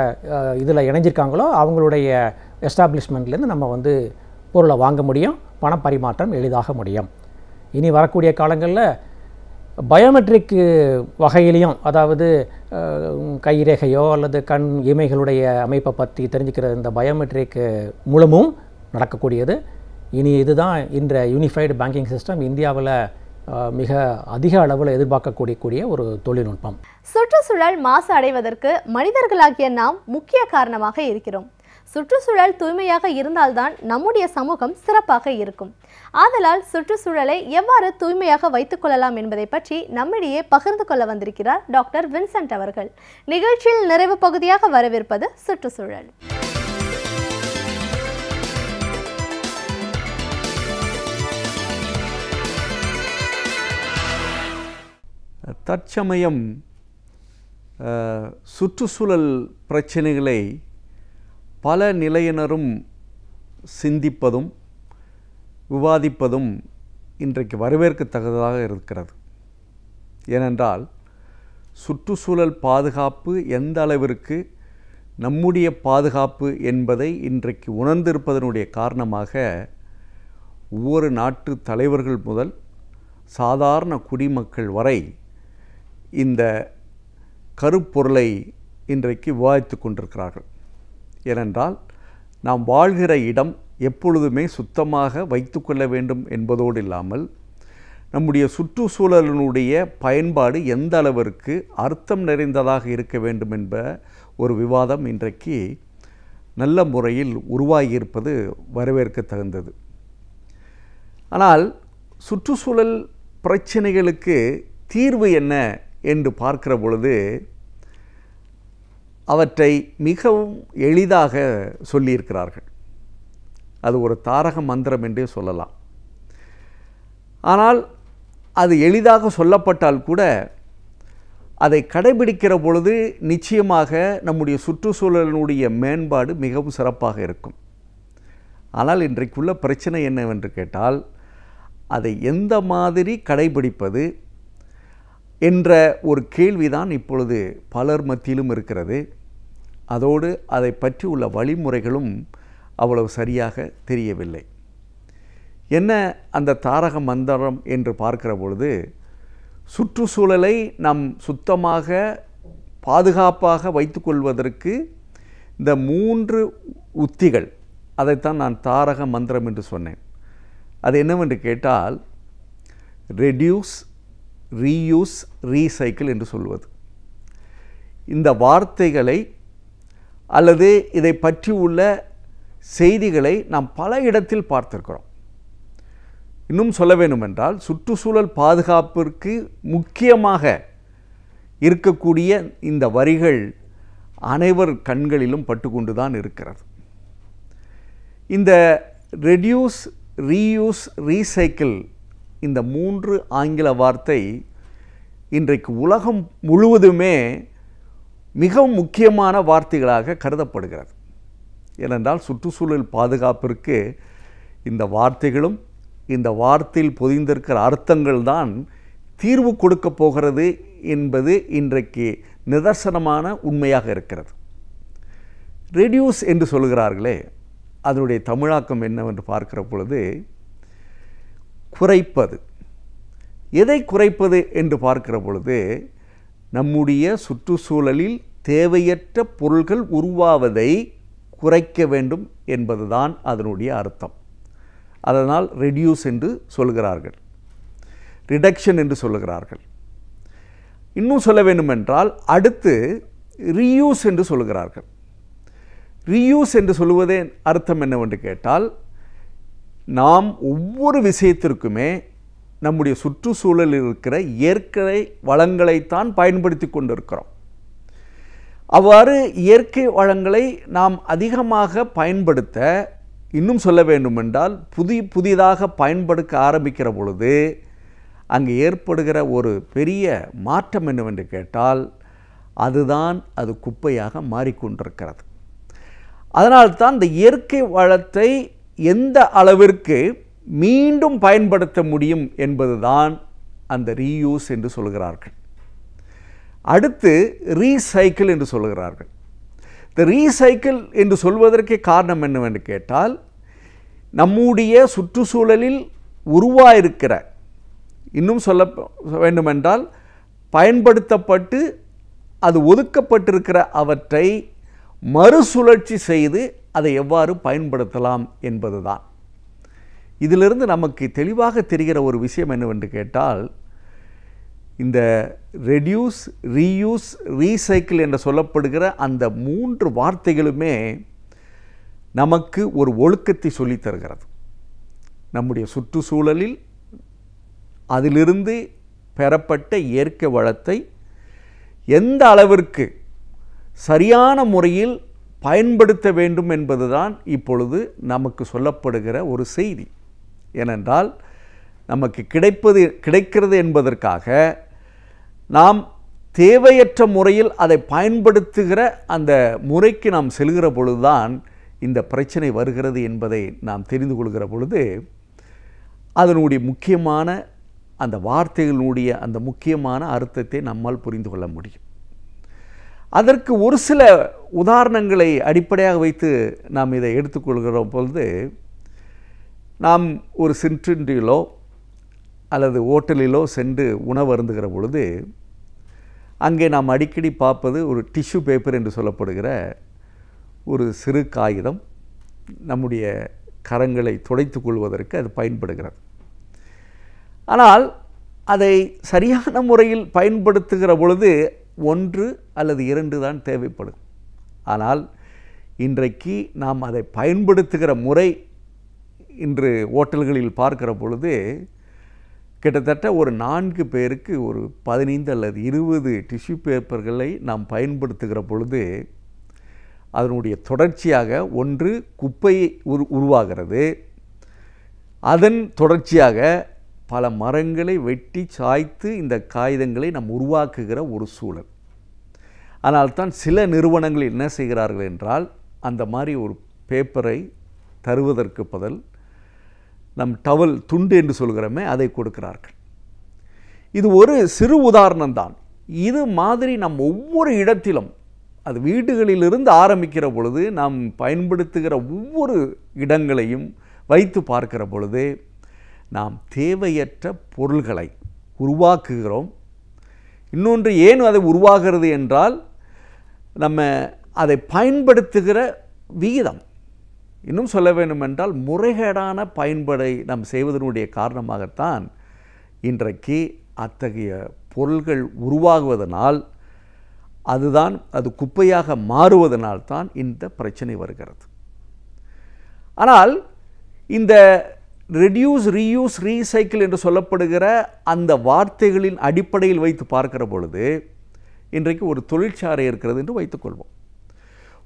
S7: இதில் இணைஞ்சிருக்காங்களோ அவங்களுடைய எஸ்டாப்ளிஷ்மெண்ட்லேருந்து நம்ம வந்து பொருளை வாங்க முடியும் பண பரிமாற்றம் எளிதாக முடியும் இனி வரக்கூடிய காலங்களில் பயோமெட்ரிக் வகையிலையும் அதாவது கைரேகையோ அல்லது கண் இமைகளுடைய அமைப்பை பற்றி தெரிஞ்சுக்கிற இந்த பயோமெட்ரிக் மூலமும் நடக்கக்கூடியது இனி இதுதான் இன்ற யூனிஃபைடு பேங்கிங் சிஸ்டம் இந்தியாவில் மிக அதிக அளவில் எதிர்பார்க்கக்கூடிய கூடிய ஒரு தொழில்நுட்பம்
S1: சுற்றுச்சூழல் மாசு அடைவதற்கு மனிதர்களாகிய நாம் முக்கிய காரணமாக இருக்கிறோம் சுற்றுச்சூழல் தூய்மையாக இருந்தால்தான் நம்முடைய சமூகம் சிறப்பாக இருக்கும் ஆதலால் சுற்றுச்சூழலை எவ்வாறு தூய்மையாக வைத்துக் கொள்ளலாம் என்பதை பற்றி நம்மிடையே பகிர்ந்து கொள்ள வந்திருக்கிறார் டாக்டர் வின்சென்ட் அவர்கள் நிகழ்ச்சியில் நிறைவு பகுதியாக வரவிருப்பது சுற்றுச்சூழல்
S8: தற்சமயம் சுற்றுச்சூழல் பிரச்சனைகளை பல நிலையினரும் சிந்திப்பதும் விவாதிப்பதும் இன்றைக்கு வரவேற்கத்தக்கதாக இருக்கிறது ஏனென்றால் சுற்றுச்சூழல் பாதுகாப்பு எந்த அளவிற்கு நம்முடைய பாதுகாப்பு என்பதை இன்றைக்கு உணர்ந்திருப்பதனுடைய காரணமாக ஒவ்வொரு நாட்டு தலைவர்கள் முதல் சாதாரண குடிமக்கள் வரை இந்த கருப்பொருளை இன்றைக்கு விவாதித்து கொண்டிருக்கிறார்கள் ஏனென்றால் நாம் வாழ்கிற இடம் எப்பொழுதுமே சுத்தமாக வைத்துக்கொள்ள வேண்டும் என்பதோடு இல்லாமல் நம்முடைய சுற்றுச்சூழலினுடைய பயன்பாடு எந்த அளவிற்கு அர்த்தம் நிறைந்ததாக இருக்க வேண்டும் என்ப ஒரு விவாதம் இன்றைக்கு நல்ல முறையில் உருவாகியிருப்பது வரவேற்க தகுந்தது ஆனால் சுற்றுச்சூழல் பிரச்சனைகளுக்கு தீர்வு என்ன என்று பார்க்கிற பொழுது அவற்றை மிகவும் எளிதாக சொல்லியிருக்கிறார்கள் அது ஒரு தாரக மந்திரம் என்றே சொல்லலாம் ஆனால் அது எளிதாக சொல்லப்பட்டால் கூட அதை கடைபிடிக்கிற பொழுது நிச்சயமாக நம்முடைய சுற்றுச்சூழலினுடைய மேம்பாடு மிகவும் சிறப்பாக இருக்கும் ஆனால் இன்றைக்குள்ள பிரச்சனை என்னவென்று கேட்டால் அதை எந்த மாதிரி கடைபிடிப்பது என்ற ஒரு கேள்விதான் இப்பொழுது பலர் மத்தியிலும் இருக்கிறது அதோடு அதை பற்றி உள்ள வழிமுறைகளும் அவ்வளவு சரியாக தெரியவில்லை என்ன அந்த தாரக மந்திரம் என்று பார்க்கிற பொழுது சுற்றுச்சூழலை நம் சுத்தமாக பாதுகாப்பாக வைத்துக்கொள்வதற்கு இந்த மூன்று உத்திகள் அதைத்தான் நான் தாரக மந்திரம் என்று சொன்னேன் அது என்னவென்று கேட்டால் ரெடியூஸ் ரீயூஸ் ரீசைக்கிள் என்று சொல்வது இந்த வார்த்தைகளை அல்லது இதை பற்றி உள்ள செய்திகளை நாம் பல இடத்தில் பார்த்திருக்கிறோம் இன்னும் சொல்ல வேண்டுமென்றால் சுற்றுச்சூழல் பாதுகாப்பிற்கு முக்கியமாக இருக்கக்கூடிய இந்த வரிகள் அனைவர் கண்களிலும் பட்டுக்கொண்டு தான் இருக்கிறது இந்த ரெடியூஸ் ரீயூஸ் ரீசைக்கிள் இந்த மூன்று ஆங்கில வார்த்தை இன்றைக்கு உலகம் முழுவதுமே மிகவும் முக்கியமான வார்த்தைகளாக கருதப்படுகிறது ஏனென்றால் சுற்றுச்சூழல் பாதுகாப்பிற்கு இந்த வார்த்தைகளும் இந்த வார்த்தையில் பொதிந்திருக்கிற அர்த்தங்கள் தான் தீர்வு கொடுக்க போகிறது என்பது இன்றைக்கு நிதர்சனமான உண்மையாக இருக்கிறது ரெடியூஸ் என்று சொல்கிறார்களே அதனுடைய தமிழாக்கம் என்னவென்று பார்க்கிற பொழுது குறைப்பது எதை குறைப்பது என்று பார்க்கிற பொழுது நம்முடைய சுற்றுச்சூழலில் தேவையற்ற பொருள்கள் உருவாவதை குறைக்க வேண்டும் என்பதுதான் அதனுடைய அர்த்தம் அதனால் ரெடியூஸ் என்று சொல்கிறார்கள் ரிடக்ஷன் என்று சொல்லுகிறார்கள் இன்னும் சொல்ல வேண்டுமென்றால் அடுத்து ரீயூஸ் என்று சொல்லுகிறார்கள் ரீயூஸ் என்று சொல்லுவதே அர்த்தம் என்னவென்று கேட்டால் நாம் ஒவ்வொரு விஷயத்திற்குமே நம்முடைய சுற்றுச்சூழலில் இருக்கிற இயற்கை வளங்களைத்தான் பயன்படுத்தி கொண்டிருக்கிறோம் அவ்வாறு இயற்கை வளங்களை நாம் அதிகமாக பயன்படுத்த இன்னும் சொல்ல வேண்டுமென்றால் புதி புதிதாக பயன்படுத்த ஆரம்பிக்கிற பொழுது அங்கு ஏற்படுகிற ஒரு பெரிய மாற்றம் என்னவென்று கேட்டால் அதுதான் அது குப்பையாக மாறிக்கொண்டிருக்கிறது அதனால்தான் இந்த இயற்கை வளத்தை எந்த அளவிற்கு மீண்டும் பயன்படுத்த முடியும் என்பதுதான் அந்த ரீயூஸ் என்று சொல்கிறார்கள் அடுத்து ரீசைக்கிள் என்று சொல்கிறார்கள் இந்த ரீசைக்கிள் என்று சொல்வதற்கு காரணம் என்னவென்று கேட்டால் நம்முடைய சுற்றுச்சூழலில் உருவாயிருக்கிற இன்னும் சொல்ல வேண்டுமென்றால் பயன்படுத்தப்பட்டு அது ஒதுக்கப்பட்டிருக்கிற அவற்றை மறுசுழற்சி செய்து அதை எவ்வாறு பயன்படுத்தலாம் என்பது தான் இதிலிருந்து நமக்கு தெளிவாக தெரிகிற ஒரு விஷயம் என்னவென்று கேட்டால் இந்த ரெடியூஸ் ரீயூஸ் ரீசைக்கிள் என்று சொல்லப்படுகிற அந்த மூன்று வார்த்தைகளுமே நமக்கு ஒரு ஒழுக்கத்தை சொல்லித்தருகிறது நம்முடைய சுற்றுச்சூழலில் அதிலிருந்து பெறப்பட்ட இயற்கை வளத்தை எந்த அளவிற்கு சரியான முறையில் பயன்படுத்த வேண்டும் என்பதுதான் இப்பொழுது நமக்கு சொல்லப்படுகிற ஒரு செய்தி ஏனென்றால் நமக்கு கிடைப்பது கிடைக்கிறது என்பதற்காக நாம் தேவையற்ற முறையில் அதை பயன்படுத்துகிற அந்த முறைக்கு நாம் செல்கிற பொழுதுதான் இந்த பிரச்சனை வருகிறது என்பதை நாம் தெரிந்து கொள்கிற பொழுது அதனுடைய முக்கியமான அந்த வார்த்தைகளுடைய அந்த முக்கியமான அர்த்தத்தை நம்மால் புரிந்து கொள்ள முடியும் அதற்கு ஒரு சில உதாரணங்களை அடிப்படையாக வைத்து நாம் இதை எடுத்துக்கொள்கிற பொழுது நாம் ஒரு சிற்றின்றியிலோ அல்லது ஓட்டலிலோ சென்று உணவு அருந்துகிற பொழுது அங்கே நாம் அடிக்கடி பார்ப்பது ஒரு டிஷ்யூ பேப்பர் என்று சொல்லப்படுகிற ஒரு சிறு காகிதம் நம்முடைய கரங்களை துடைத்து கொள்வதற்கு அது பயன்படுகிறது ஆனால் அதை சரியான முறையில் பயன்படுத்துகிற பொழுது ஒன்று அல்லது இரண்டு தான் தேவைப்படும் ஆனால் இன்றைக்கு நாம் அதை பயன்படுத்துகிற முறை இன்று ஓட்டல்களில் பார்க்கிற பொழுது கிட்டத்தட்ட ஒரு நான்கு பேருக்கு ஒரு பதினைந்து அல்லது இருபது டிஷ்யூ பேப்பர்களை நாம் பயன்படுத்துகிற பொழுது அதனுடைய தொடர்ச்சியாக ஒன்று குப்பை உரு உருவாகிறது அதன் தொடர்ச்சியாக பல மரங்களை வெட்டி சாய்த்து இந்த காகிதங்களை நாம் உருவாக்குகிற ஒரு சூழல் தான் சில நிறுவனங்கள் என்ன செய்கிறார்கள் என்றால் அந்த மாதிரி ஒரு பேப்பரை தருவதற்கு பதில் நம் டவல் துண்டு என்று சொல்கிறோமே அதை கொடுக்கிறார்கள் இது ஒரு சிறு உதாரணம்தான் இது மாதிரி நம் ஒவ்வொரு இடத்திலும் அது வீடுகளிலிருந்து ஆரம்பிக்கிற பொழுது நாம் பயன்படுத்துகிற ஒவ்வொரு இடங்களையும் வைத்து பார்க்கிற பொழுது நாம் தேவையற்ற பொருள்களை உருவாக்குகிறோம் இன்னொன்று ஏன் அதை உருவாகிறது என்றால் நம்ம அதை பயன்படுத்துகிற விகிதம் இன்னும் சொல்ல வேண்டுமென்றால் முறைகேடான பயன்படை நாம் செய்வதனுடைய காரணமாகத்தான் இன்றைக்கு அத்தகைய பொருள்கள் உருவாகுவதனால் அதுதான் அது குப்பையாக மாறுவதனால் தான் இந்த பிரச்சனை வருகிறது ஆனால் இந்த ரெடியூஸ் ரீயூஸ் ரீசைக்கிள் என்று சொல்லப்படுகிற அந்த வார்த்தைகளின் அடிப்படையில் வைத்து பார்க்கிற பொழுது இன்றைக்கு ஒரு தொழிற்சாலை இருக்கிறது என்று வைத்துக்கொள்வோம்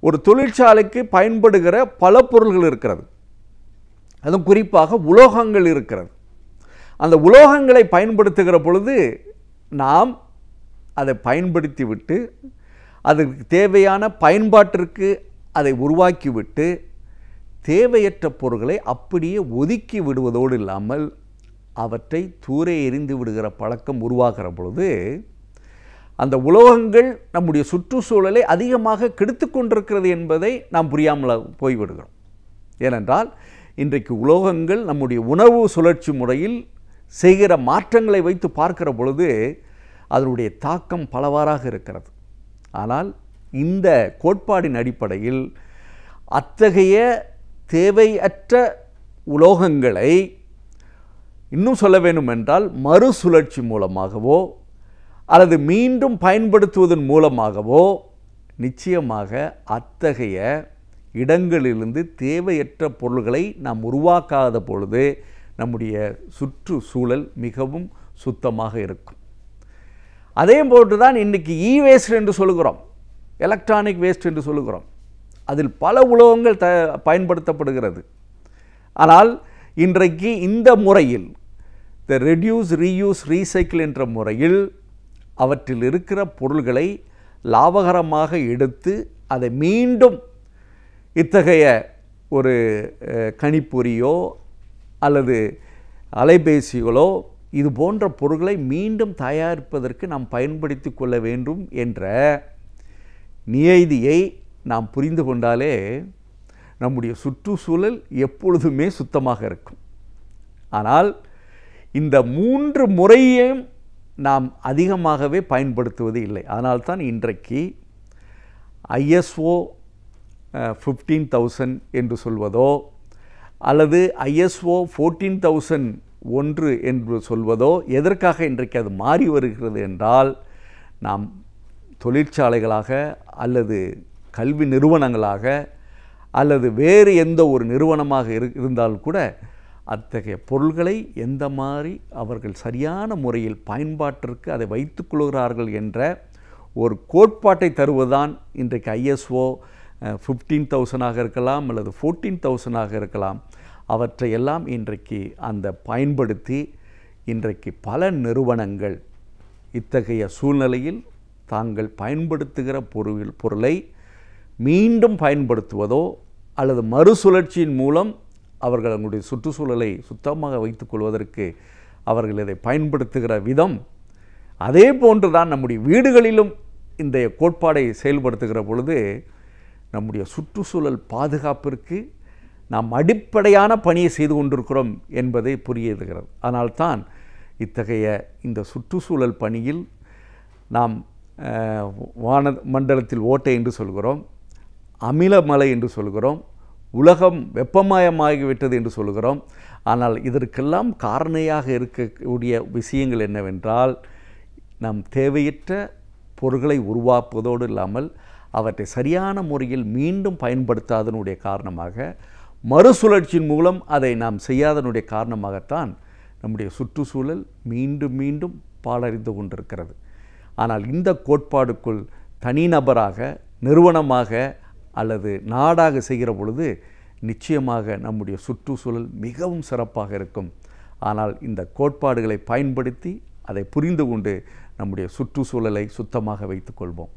S8: ஒரு தொழிற்சாலைக்கு பயன்படுகிற பல பொருள்கள் இருக்கிறது அதுவும் குறிப்பாக உலோகங்கள் இருக்கிறது அந்த உலோகங்களை பயன்படுத்துகிற பொழுது நாம் அதை பயன்படுத்திவிட்டு அதற்கு தேவையான பயன்பாட்டிற்கு அதை உருவாக்கிவிட்டு தேவையற்ற பொருட்களை அப்படியே ஒதுக்கி விடுவதோடு இல்லாமல் அவற்றை தூரே எரிந்து விடுகிற பழக்கம் உருவாகிற பொழுது அந்த உலோகங்கள் நம்முடைய சுற்றுச்சூழலை அதிகமாக கெடுத்து கொண்டிருக்கிறது என்பதை நாம் புரியாமல் போய்விடுகிறோம் ஏனென்றால் இன்றைக்கு உலோகங்கள் நம்முடைய உணவு சுழற்சி முறையில் செய்கிற மாற்றங்களை வைத்து பார்க்கிற பொழுது அதனுடைய தாக்கம் பலவாறாக இருக்கிறது ஆனால் இந்த கோட்பாடின் அடிப்படையில் அத்தகைய தேவையற்ற உலோகங்களை இன்னும் சொல்ல வேண்டும் என்றால் மறுசுழற்சி மூலமாகவோ அல்லது மீண்டும் பயன்படுத்துவதன் மூலமாகவோ நிச்சயமாக அத்தகைய இடங்களிலிருந்து தேவையற்ற பொருள்களை நாம் உருவாக்காத பொழுது நம்முடைய சுற்றுச்சூழல் மிகவும் சுத்தமாக இருக்கும் அதே போட்டு தான் இன்றைக்கி இ வேஸ்ட் என்று சொல்லுகிறோம் எலக்ட்ரானிக் வேஸ்ட் என்று சொல்லுகிறோம் அதில் பல உலோகங்கள் த பயன்படுத்தப்படுகிறது ஆனால் இன்றைக்கு இந்த முறையில் த ரெடியூஸ் ரீயூஸ் ரீசைக்கிள் என்ற முறையில் அவற்றில் இருக்கிற பொருள்களை லாபகரமாக எடுத்து அதை மீண்டும் இத்தகைய ஒரு கணிப்பொறியோ அல்லது அலைபேசிகளோ இது போன்ற பொருட்களை மீண்டும் தயாரிப்பதற்கு நாம் பயன்படுத்தி கொள்ள வேண்டும் என்ற நியதியை நாம் புரிந்து கொண்டாலே நம்முடைய சுற்றுச்சூழல் எப்பொழுதுமே சுத்தமாக இருக்கும் ஆனால் இந்த மூன்று முறையையும் நாம் அதிகமாகவே பயன்படுத்துவது இல்லை அதனால்தான் தான் இன்றைக்கு ஐஎஸ்ஓ ஃபிஃப்டீன் தௌசண்ட் என்று சொல்வதோ அல்லது ஐஎஸ்ஓ ஃபோர்டீன் தௌசண்ட் ஒன்று என்று சொல்வதோ எதற்காக இன்றைக்கு அது மாறி வருகிறது என்றால் நாம் தொழிற்சாலைகளாக அல்லது கல்வி நிறுவனங்களாக அல்லது வேறு எந்த ஒரு நிறுவனமாக இரு இருந்தால் கூட அத்தகைய பொருள்களை எந்த மாதிரி அவர்கள் சரியான முறையில் பயன்பாட்டிற்கு அதை வைத்துக்கொள்கிறார்கள் என்ற ஒரு கோட்பாட்டை தருவதுதான் இன்றைக்கு ஐஎஸ்ஓ ஃபிஃப்டீன் தௌசண்டாக இருக்கலாம் அல்லது ஃபோர்டீன் தௌசண்டாக இருக்கலாம் அவற்றையெல்லாம் இன்றைக்கு அந்த பயன்படுத்தி இன்றைக்கு பல நிறுவனங்கள் இத்தகைய சூழ்நிலையில் தாங்கள் பயன்படுத்துகிற பொருள் பொருளை மீண்டும் பயன்படுத்துவதோ அல்லது மறுசுழற்சியின் மூலம் அவர்கள் அவங்களுடைய சுற்றுச்சூழலை சுத்தமாக வைத்துக்கொள்வதற்கு அவர்கள் இதை பயன்படுத்துகிற விதம் அதே போன்று தான் நம்முடைய வீடுகளிலும் இந்த கோட்பாடை செயல்படுத்துகிற பொழுது நம்முடைய சுற்றுச்சூழல் பாதுகாப்பிற்கு நாம் அடிப்படையான பணியை செய்து கொண்டிருக்கிறோம் என்பதை புரியுதுகிறது அதனால்தான் இத்தகைய இந்த சுற்றுச்சூழல் பணியில் நாம் வான மண்டலத்தில் ஓட்டை என்று சொல்கிறோம் அமிலமலை என்று சொல்கிறோம் உலகம் வெப்பமயமாகிவிட்டது என்று சொல்கிறோம் ஆனால் இதற்கெல்லாம் காரணியாக இருக்கக்கூடிய விஷயங்கள் என்னவென்றால் நம் தேவையற்ற பொருட்களை உருவாக்குவதோடு இல்லாமல் அவற்றை சரியான முறையில் மீண்டும் பயன்படுத்தாதனுடைய காரணமாக மறுசுழற்சியின் மூலம் அதை நாம் செய்யாதனுடைய காரணமாகத்தான் நம்முடைய சுற்றுச்சூழல் மீண்டும் மீண்டும் பாலறிந்து கொண்டிருக்கிறது ஆனால் இந்த கோட்பாடுக்குள் தனிநபராக நிறுவனமாக அல்லது நாடாக செய்கிற பொழுது நிச்சயமாக நம்முடைய சுற்றுச்சூழல் மிகவும் சிறப்பாக இருக்கும் ஆனால் இந்த கோட்பாடுகளை பயன்படுத்தி அதை புரிந்து கொண்டு நம்முடைய சுற்றுச்சூழலை சுத்தமாக வைத்துக்கொள்வோம்